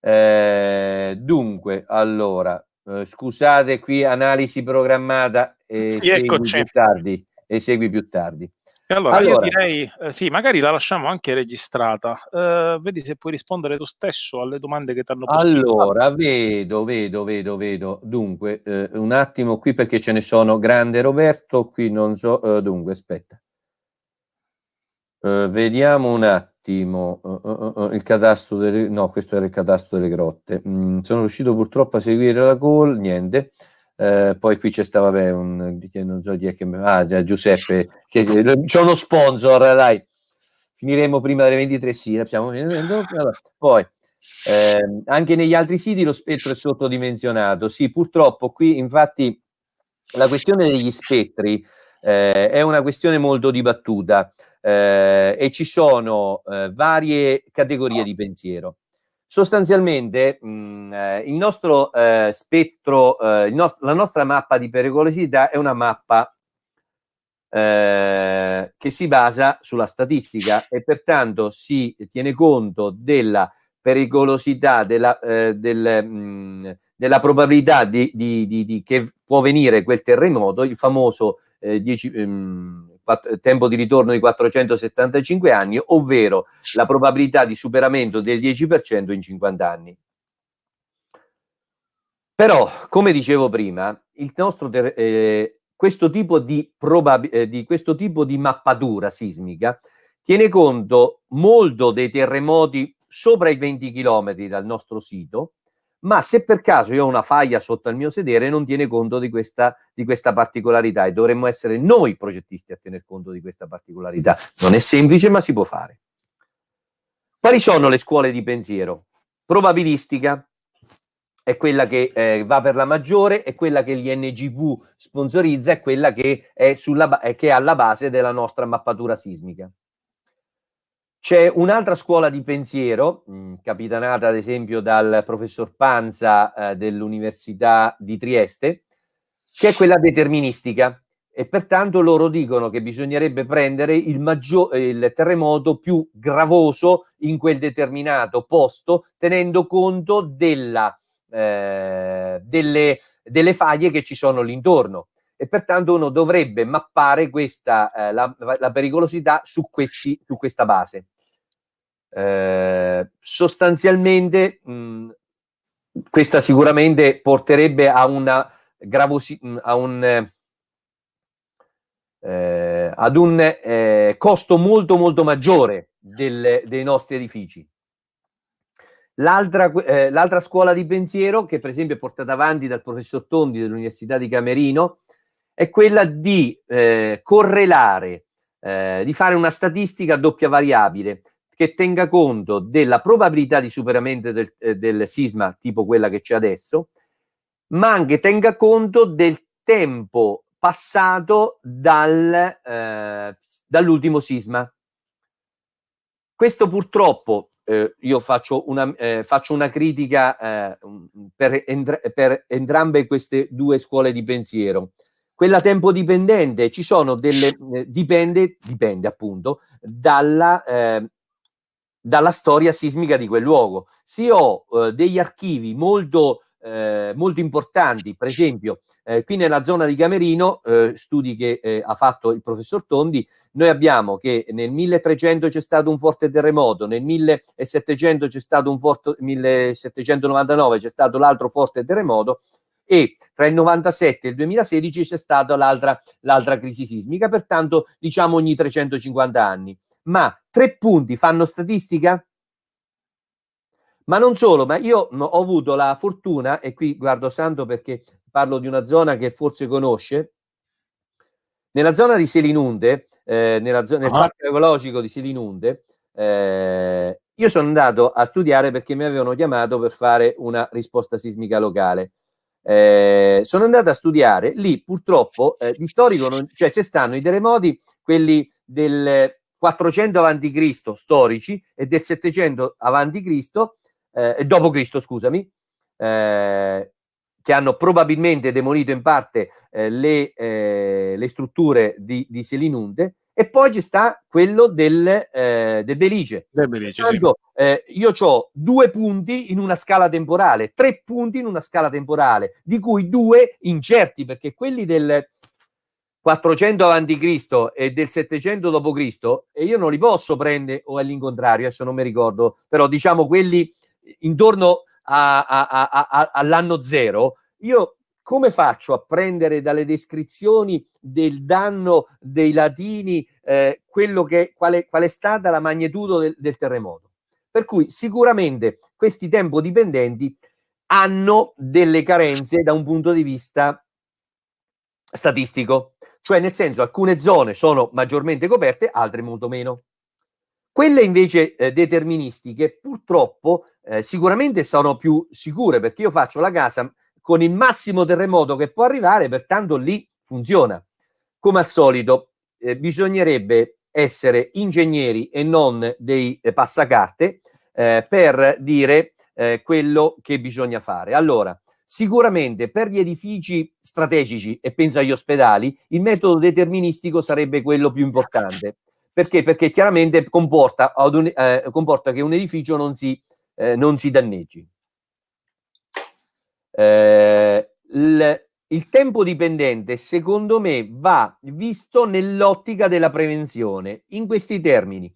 dunque, allora, scusate qui, analisi programmata, e sì, segui più tardi, e segui più tardi allora, allora, io direi, eh, sì, magari la lasciamo anche registrata. Eh, vedi se puoi rispondere tu stesso alle domande che ti hanno posto. Allora, vedo, vedo, vedo, vedo. Dunque, eh, un attimo qui perché ce ne sono. Grande Roberto, qui non so. Eh, dunque, aspetta. Eh, vediamo un attimo eh, il cadastro delle... No, questo era il cadastro delle grotte. Mm, sono riuscito purtroppo a seguire la call, niente. Eh, poi qui c'è sta, vabbè, un, non so chi è che, ah, Giuseppe, che, eh, c'è uno sponsor, dai, finiremo prima delle 23, sì, diciamo, allora, poi eh, anche negli altri siti lo spettro è sottodimensionato, sì, purtroppo qui infatti la questione degli spettri eh, è una questione molto dibattuta eh, e ci sono eh, varie categorie di pensiero. Sostanzialmente mh, mm, eh, il nostro eh, spettro, eh, il nost- la nostra mappa di pericolosità è una mappa eh, che si basa sulla statistica e pertanto si tiene conto della pericolosità, della, eh, del, mh, mm, della probabilità di, di, di, che può venire quel terremoto, il famoso 10, eh, tempo di ritorno di 475 anni, ovvero la probabilità di superamento del 10% in 50 anni. Però, come dicevo prima, ter- eh, questo, tipo di probab- eh, di questo tipo di mappatura sismica tiene conto molto dei terremoti sopra i 20 km dal nostro sito, ma se per caso io ho una faglia sotto al mio sedere non tiene conto di questa, di questa, particolarità e dovremmo essere noi progettisti a tener conto di questa particolarità. Non è semplice, ma si può fare. Quali sono le scuole di pensiero? Probabilistica è quella che eh, va per la maggiore, è quella che l'INGV sponsorizza, è quella che è, sulla, è che è alla base della nostra mappatura sismica. C'è un'altra scuola di pensiero, mh, mm, capitanata ad esempio dal professor Panza eh, dell'Università di Trieste, che è quella deterministica e pertanto loro dicono che bisognerebbe prendere il, maggio- il terremoto più gravoso in quel determinato posto, tenendo conto della, eh, delle, delle faglie che ci sono l'intorno e pertanto uno dovrebbe mappare questa, eh, la, la, pericolosità su, questi, su questa base. Ehm, sostanzialmente mh, mhmm, questa sicuramente porterebbe a una gravosi- mhmm, a un eh, ad un eh, costo molto molto maggiore del, dei nostri edifici. L'altra, eh, l'altra, scuola di pensiero che per esempio è portata avanti dal professor Tondi dell'Università di Camerino è quella di eh, correlare, eh, di fare una statistica a doppia variabile che tenga conto della probabilità di superamento del, eh, del sisma tipo quella che c'è adesso, ma anche tenga conto del tempo passato dal, eh, dall'ultimo sisma. Questo purtroppo, eh, io faccio una, eh, faccio una critica eh, per, entr per, entrambe queste due scuole di pensiero. Quella tempo dipendente, ci sono delle, eh, dipende, dipende appunto dalla eh, dalla storia sismica di quel luogo. Se ho eh, degli archivi molto, eh, molto, importanti, per esempio eh, qui nella zona di Camerino, eh, studi che eh, ha fatto il professor Tondi, noi abbiamo che nel 1300 c'è stato un forte terremoto, nel 1700 c'è stato un forte, 1799 c'è stato l'altro forte terremoto, e tra il 97 e il 2016 c'è stata l'altra, l'altra crisi sismica, pertanto diciamo ogni 350 anni ma tre punti fanno statistica? Ma non solo, ma io ho avuto la fortuna, e qui guardo Santo perché parlo di una zona che forse conosce, nella zona di Selinunde, eh, zona, nel ah. parco ecologico di Selinunde, eh, io sono andato a studiare perché mi avevano chiamato per fare una risposta sismica locale. Eh, sono andato a studiare, lì purtroppo eh, di storico, non, cioè ci stanno i terremoti, quelli del 400 a.C. storici e del 700 a.C. Eh, e eh, dopo Cristo, scusami, eh, che hanno probabilmente demolito in parte eh, le, eh, le, strutture di, di, Selinunde. E poi ci sta quello del, eh, del Belice. Del Belice Tanto, sì. io ho due punti in una scala temporale, tre punti in una scala temporale, di cui due incerti, perché quelli del, 400 avanti Cristo e del 700 dopo Cristo e io non li posso prendere o all'incontrario, adesso non mi ricordo, però diciamo quelli intorno a, a, a, all'anno zero, io come faccio a prendere dalle descrizioni del danno dei latini eh, quello che, qual, è, qual è stata la magnitudo del, del terremoto? Per cui sicuramente questi tempo dipendenti hanno delle carenze da un punto di vista statistico cioè, nel senso, alcune zone sono maggiormente coperte, altre molto meno. Quelle invece eh, deterministiche, purtroppo, eh, sicuramente sono più sicure, perché io faccio la casa con il massimo terremoto che può arrivare, pertanto lì funziona. Come al solito, eh, bisognerebbe essere ingegneri e non dei eh, passacarte eh, per dire eh, quello che bisogna fare. Allora, Sicuramente per gli edifici strategici, e penso agli ospedali, il metodo deterministico sarebbe quello più importante. Perché? Perché chiaramente comporta, un, eh, comporta che un edificio non si, eh, non si danneggi. Eh, il tempo dipendente, secondo me, va visto nell'ottica della prevenzione, in questi termini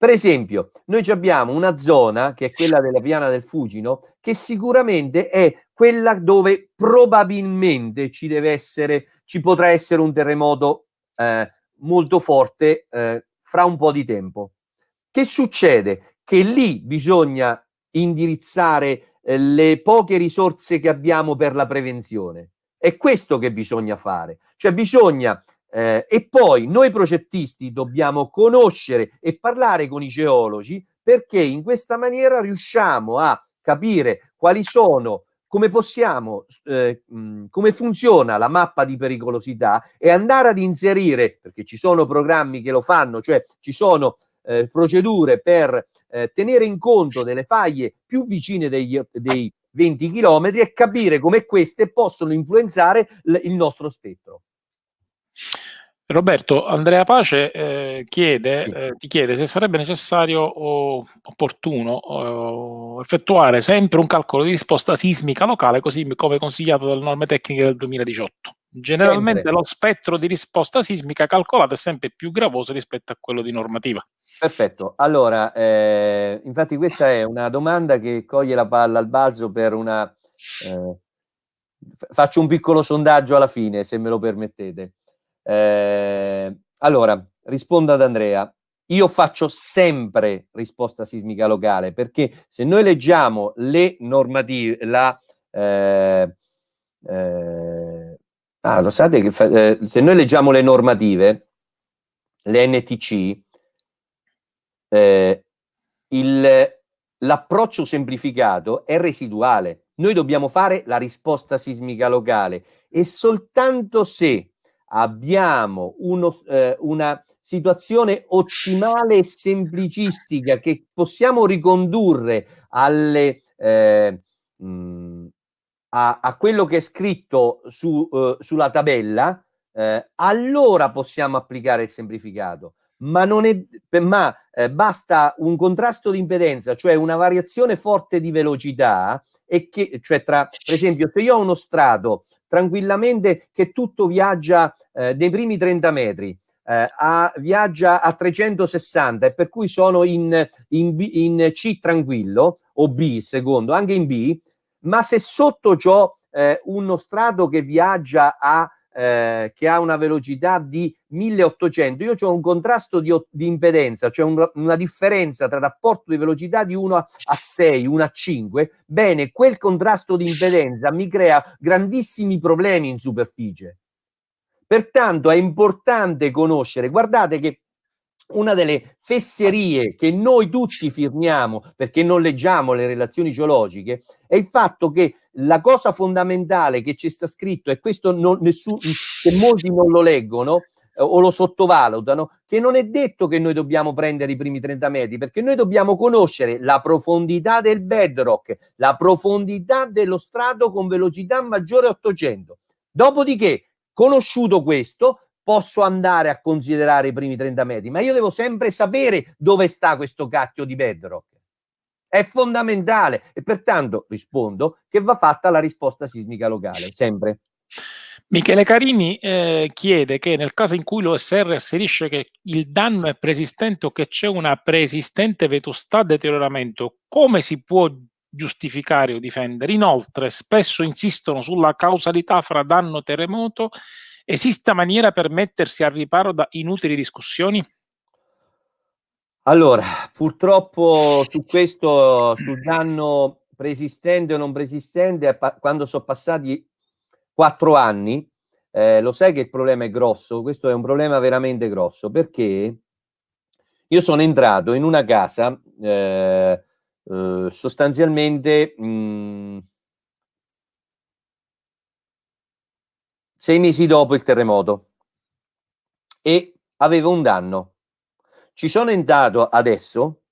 per esempio, noi abbiamo una zona che è quella della piana del Fugino, che sicuramente è quella dove probabilmente ci deve essere, ci potrà essere un terremoto eh, molto forte eh, fra un po' di tempo. Che succede? Che lì bisogna indirizzare eh, le poche risorse che abbiamo per la prevenzione. È questo che bisogna fare, cioè bisogna eh, e poi noi progettisti dobbiamo conoscere e parlare con i geologi perché in questa maniera riusciamo a capire quali sono, come possiamo, eh, come funziona la mappa di pericolosità e andare ad inserire, perché ci sono programmi che lo fanno, cioè ci sono eh, procedure per eh, tenere in conto delle faglie più vicine degli, dei 20 km e capire come queste possono influenzare l- il nostro spettro. Roberto, Andrea Pace eh, chiede, eh, ti chiede se sarebbe necessario o opportuno o, eh, effettuare sempre un calcolo di risposta sismica locale, così come consigliato dalle norme tecniche del 2018. Generalmente sempre. lo spettro di risposta sismica calcolato è sempre più gravoso rispetto a quello di normativa. Perfetto, allora, eh, infatti questa è una domanda che coglie la palla al balzo per una... Eh, faccio un piccolo sondaggio alla fine, se me lo permettete. Eh, allora, rispondo ad Andrea. Io faccio sempre risposta sismica locale perché se noi leggiamo le normative, la, eh, eh, ah, lo sapete che fa, eh, se noi leggiamo le normative, le NTC, eh, il, l'approccio semplificato è residuale. Noi dobbiamo fare la risposta sismica locale e soltanto se abbiamo uno, eh, una situazione ottimale e semplicistica che possiamo ricondurre alle, eh, mh, mm, a, a, quello che è scritto su, eh, sulla tabella, eh, allora possiamo applicare il semplificato. Ma, non è, ma eh, basta un contrasto di impedenza, cioè una variazione forte di velocità, e che, cioè tra, per esempio, se io ho uno strato tranquillamente che tutto viaggia eh, dei primi 30 metri. Eh, a, viaggia a 360 e per cui sono in, in, B, in, C tranquillo o B secondo, anche in B, ma se sotto ciò eh, uno strato che viaggia a eh, che ha una velocità di 1800, io ho un contrasto di, di impedenza, cioè un, una differenza tra rapporto di velocità di 1 a 6, 1 a 5, bene, quel contrasto di impedenza mi crea grandissimi problemi in superficie. Pertanto è importante conoscere, guardate che una delle fesserie che noi tutti firmiamo perché non leggiamo le relazioni geologiche è il fatto che la cosa fondamentale che ci sta scritto, e questo non, nessun, che molti non lo leggono eh, o lo sottovalutano, che non è detto che noi dobbiamo prendere i primi 30 metri, perché noi dobbiamo conoscere la profondità del bedrock, la profondità dello strato con velocità maggiore 800. Dopodiché, conosciuto questo, posso andare a considerare i primi 30 metri, ma io devo sempre sapere dove sta questo cacchio di bedrock. È fondamentale e pertanto rispondo che va fatta la risposta sismica locale, sempre. Michele Carini eh, chiede che nel caso in cui l'OSR asserisce che il danno è preesistente o che c'è una preesistente vetustà deterioramento, come si può giustificare o difendere? Inoltre, spesso insistono sulla causalità fra danno terremoto Esista maniera per mettersi al riparo da inutili discussioni? Allora, purtroppo su questo, sul danno preesistente o non preesistente, quando sono passati quattro anni, eh, lo sai che il problema è grosso, questo è un problema veramente grosso, perché io sono entrato in una casa eh, eh, sostanzialmente mh, sei mesi dopo il terremoto e avevo un danno. Ci sono entrato adesso,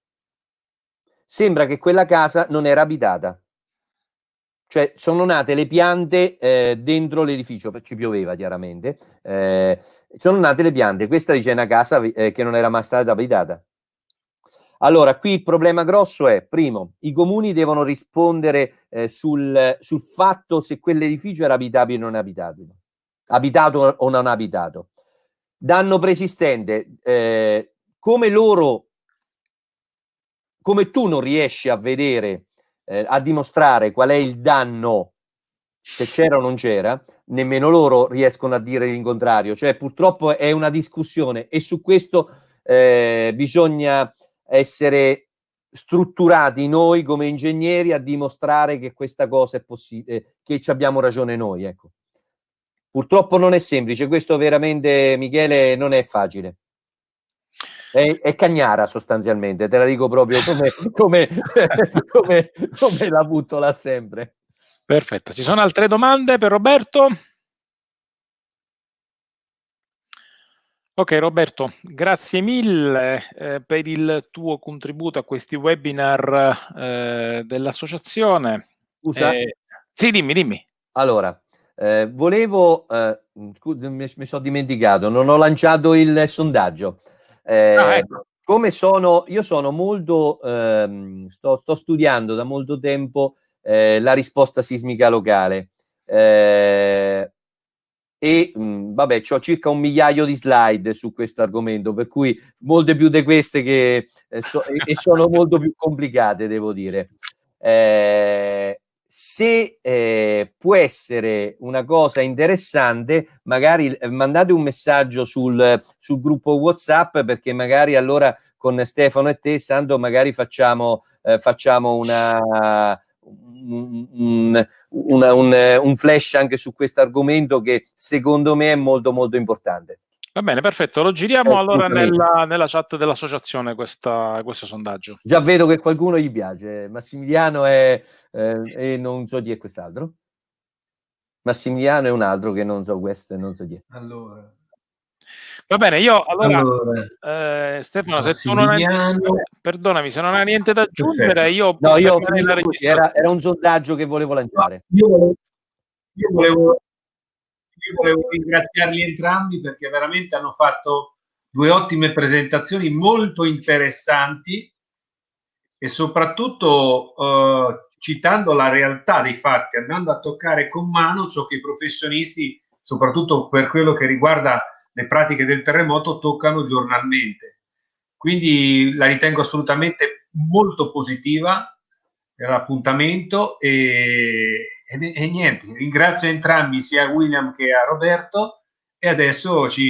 sembra che quella casa non era abitata. Cioè sono nate le piante eh, dentro l'edificio, ci pioveva chiaramente, eh, sono nate le piante, questa dice una casa eh, che non era mai stata abitata. Allora, qui il problema grosso è, primo, i comuni devono rispondere eh, sul, sul fatto se quell'edificio era abitabile o non abitabile abitato o non abitato. Danno preesistente, eh, come loro, come tu non riesci a vedere, eh, a dimostrare qual è il danno, se c'era o non c'era, nemmeno loro riescono a dire il contrario. Cioè, purtroppo è una discussione e su questo eh, bisogna essere strutturati noi come ingegneri a dimostrare che questa cosa è possibile, eh, che ci abbiamo ragione noi. Ecco. Purtroppo non è semplice, questo veramente Michele non è facile. È, è cagnara sostanzialmente, te la dico proprio come, come, come, come la butto là sempre. Perfetto, ci sono altre domande per Roberto? Ok Roberto, grazie mille eh, per il tuo contributo a questi webinar eh, dell'associazione. Scusa? Eh, sì, dimmi, dimmi. Allora, eh, volevo, eh, mi, mi sono dimenticato, non ho lanciato il sondaggio. Eh, ah, ecco. Come sono, io sono molto, ehm, sto, sto, studiando da molto tempo eh, la risposta sismica locale eh, e mh, mm, vabbè, ho circa un migliaio di slide su questo argomento, per cui molte più di queste che eh, so, e sono molto più complicate, devo dire. Eh, se eh, può essere una cosa interessante, magari eh, mandate un messaggio sul, sul, gruppo WhatsApp perché magari allora con Stefano e te, Sando, magari facciamo, eh, facciamo una, un, una, un, un flash anche su questo argomento che secondo me è molto molto importante. Va bene, perfetto, lo giriamo eh, allora nella, nella, chat dell'associazione questa, questo sondaggio. Già vedo che qualcuno gli piace, Massimiliano è, eh, e non so chi è quest'altro. Massimiliano è un altro che non so questo e non so chi è. Allora. Va bene, io allora, allora eh, Stefano, se tu non hai, perdonami se non hai niente da aggiungere, io... No, io era, era, un sondaggio che volevo lanciare. Io, io volevo io volevo ringraziarli entrambi perché veramente hanno fatto due ottime presentazioni molto interessanti e soprattutto eh, citando la realtà dei fatti, andando a toccare con mano ciò che i professionisti, soprattutto per quello che riguarda le pratiche del terremoto, toccano giornalmente. Quindi la ritengo assolutamente molto positiva l'appuntamento e, e, e, niente, ringrazio entrambi, sia William che a Roberto. E adesso ci,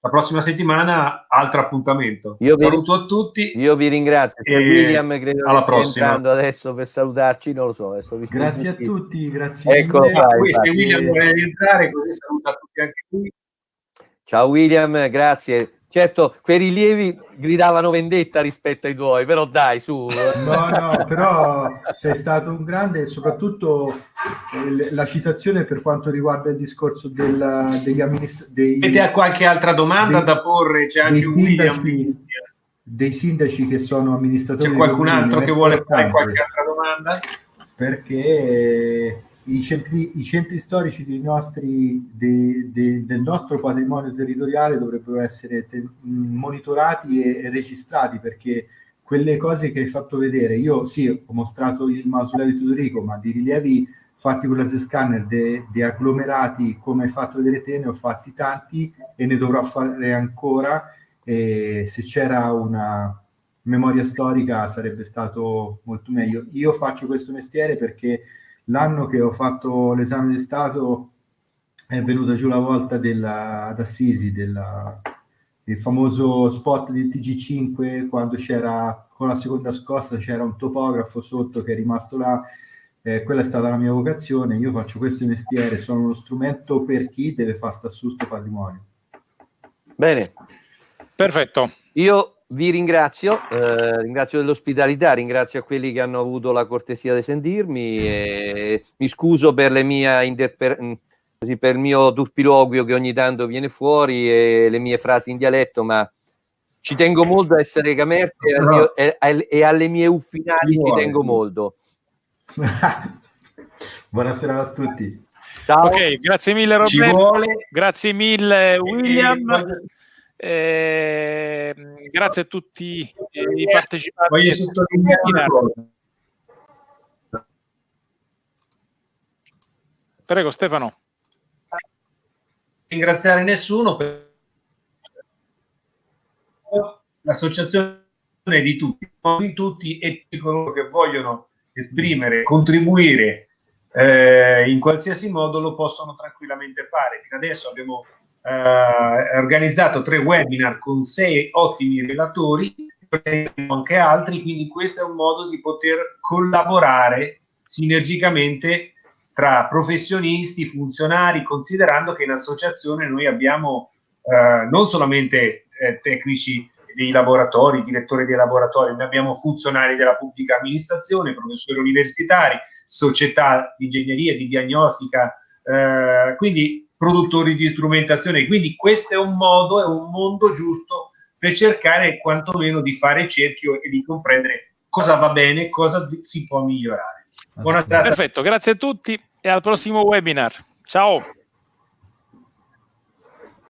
la prossima settimana, altro appuntamento. Io Saluto vi, a tutti. Io vi ringrazio. E William, credo alla prossima. adesso per salutarci, non lo so. grazie a tutti, grazie ecco, mille. Vai, vai, se William vuole entrare, così saluta tutti anche lui. Ciao William, grazie. Certo, quei rilievi gridavano vendetta rispetto ai tuoi, però dai, su. No, no, però sei stato un grande soprattutto eh, la citazione per quanto riguarda il discorso del, degli amministratori. Avete a qualche altra domanda dei, da porre? C'è anche un sindaci, Dei sindaci che sono amministratori. C'è qualcun altro che vuole fare qualche altra domanda? Perché i centri, i centri storici nostri, de, de, del nostro patrimonio territoriale dovrebbero essere te, monitorati e, e, registrati perché quelle cose che hai fatto vedere, io sì, ho mostrato il mausoleo di Tudorico, ma di rilievi fatti con la scanner, di agglomerati come hai fatto vedere te, ne ho fatti tanti e ne dovrò fare ancora. E se c'era una memoria storica sarebbe stato molto meglio. Io faccio questo mestiere perché L'anno che ho fatto l'esame di Stato è venuta giù la volta della, ad Assisi, della, il famoso spot di TG5 quando c'era con la seconda scossa c'era un topografo sotto che è rimasto là eh, quella è stata la mia vocazione io faccio questo mestiere sono uno strumento per chi deve fare sta su sto patrimonio bene perfetto io vi ringrazio, eh, ringrazio dell'ospitalità, ringrazio a quelli che hanno avuto la cortesia di sentirmi e mi scuso per, interper- mm, per il mio turpiloquio che ogni tanto viene fuori e le mie frasi in dialetto, ma ci tengo molto a essere Camerte e, mio, e, e alle mie uffinali ci tengo molto. Buonasera a tutti. Ciao. Ok, grazie mille Roberto, vuole... grazie mille William. Eh, grazie a tutti i partecipanti. Voglio sottolineare Prego Stefano. Ringraziare nessuno per l'associazione di tutti, di tutti e di coloro che vogliono esprimere, contribuire eh, in qualsiasi modo lo possono tranquillamente fare. Fino adesso abbiamo eh, organizzato tre webinar con sei ottimi relatori, anche altri, quindi questo è un modo di poter collaborare sinergicamente tra professionisti, funzionari, considerando che in associazione noi abbiamo eh, non solamente eh, tecnici dei laboratori, direttori dei laboratori, ma abbiamo funzionari della pubblica amministrazione, professori universitari, società di ingegneria, di diagnostica, eh, quindi produttori di strumentazione. Quindi questo è un modo, è un mondo giusto per cercare quantomeno di fare cerchio e di comprendere cosa va bene, cosa si può migliorare. Buona Perfetto, grazie a tutti e al prossimo webinar. Ciao.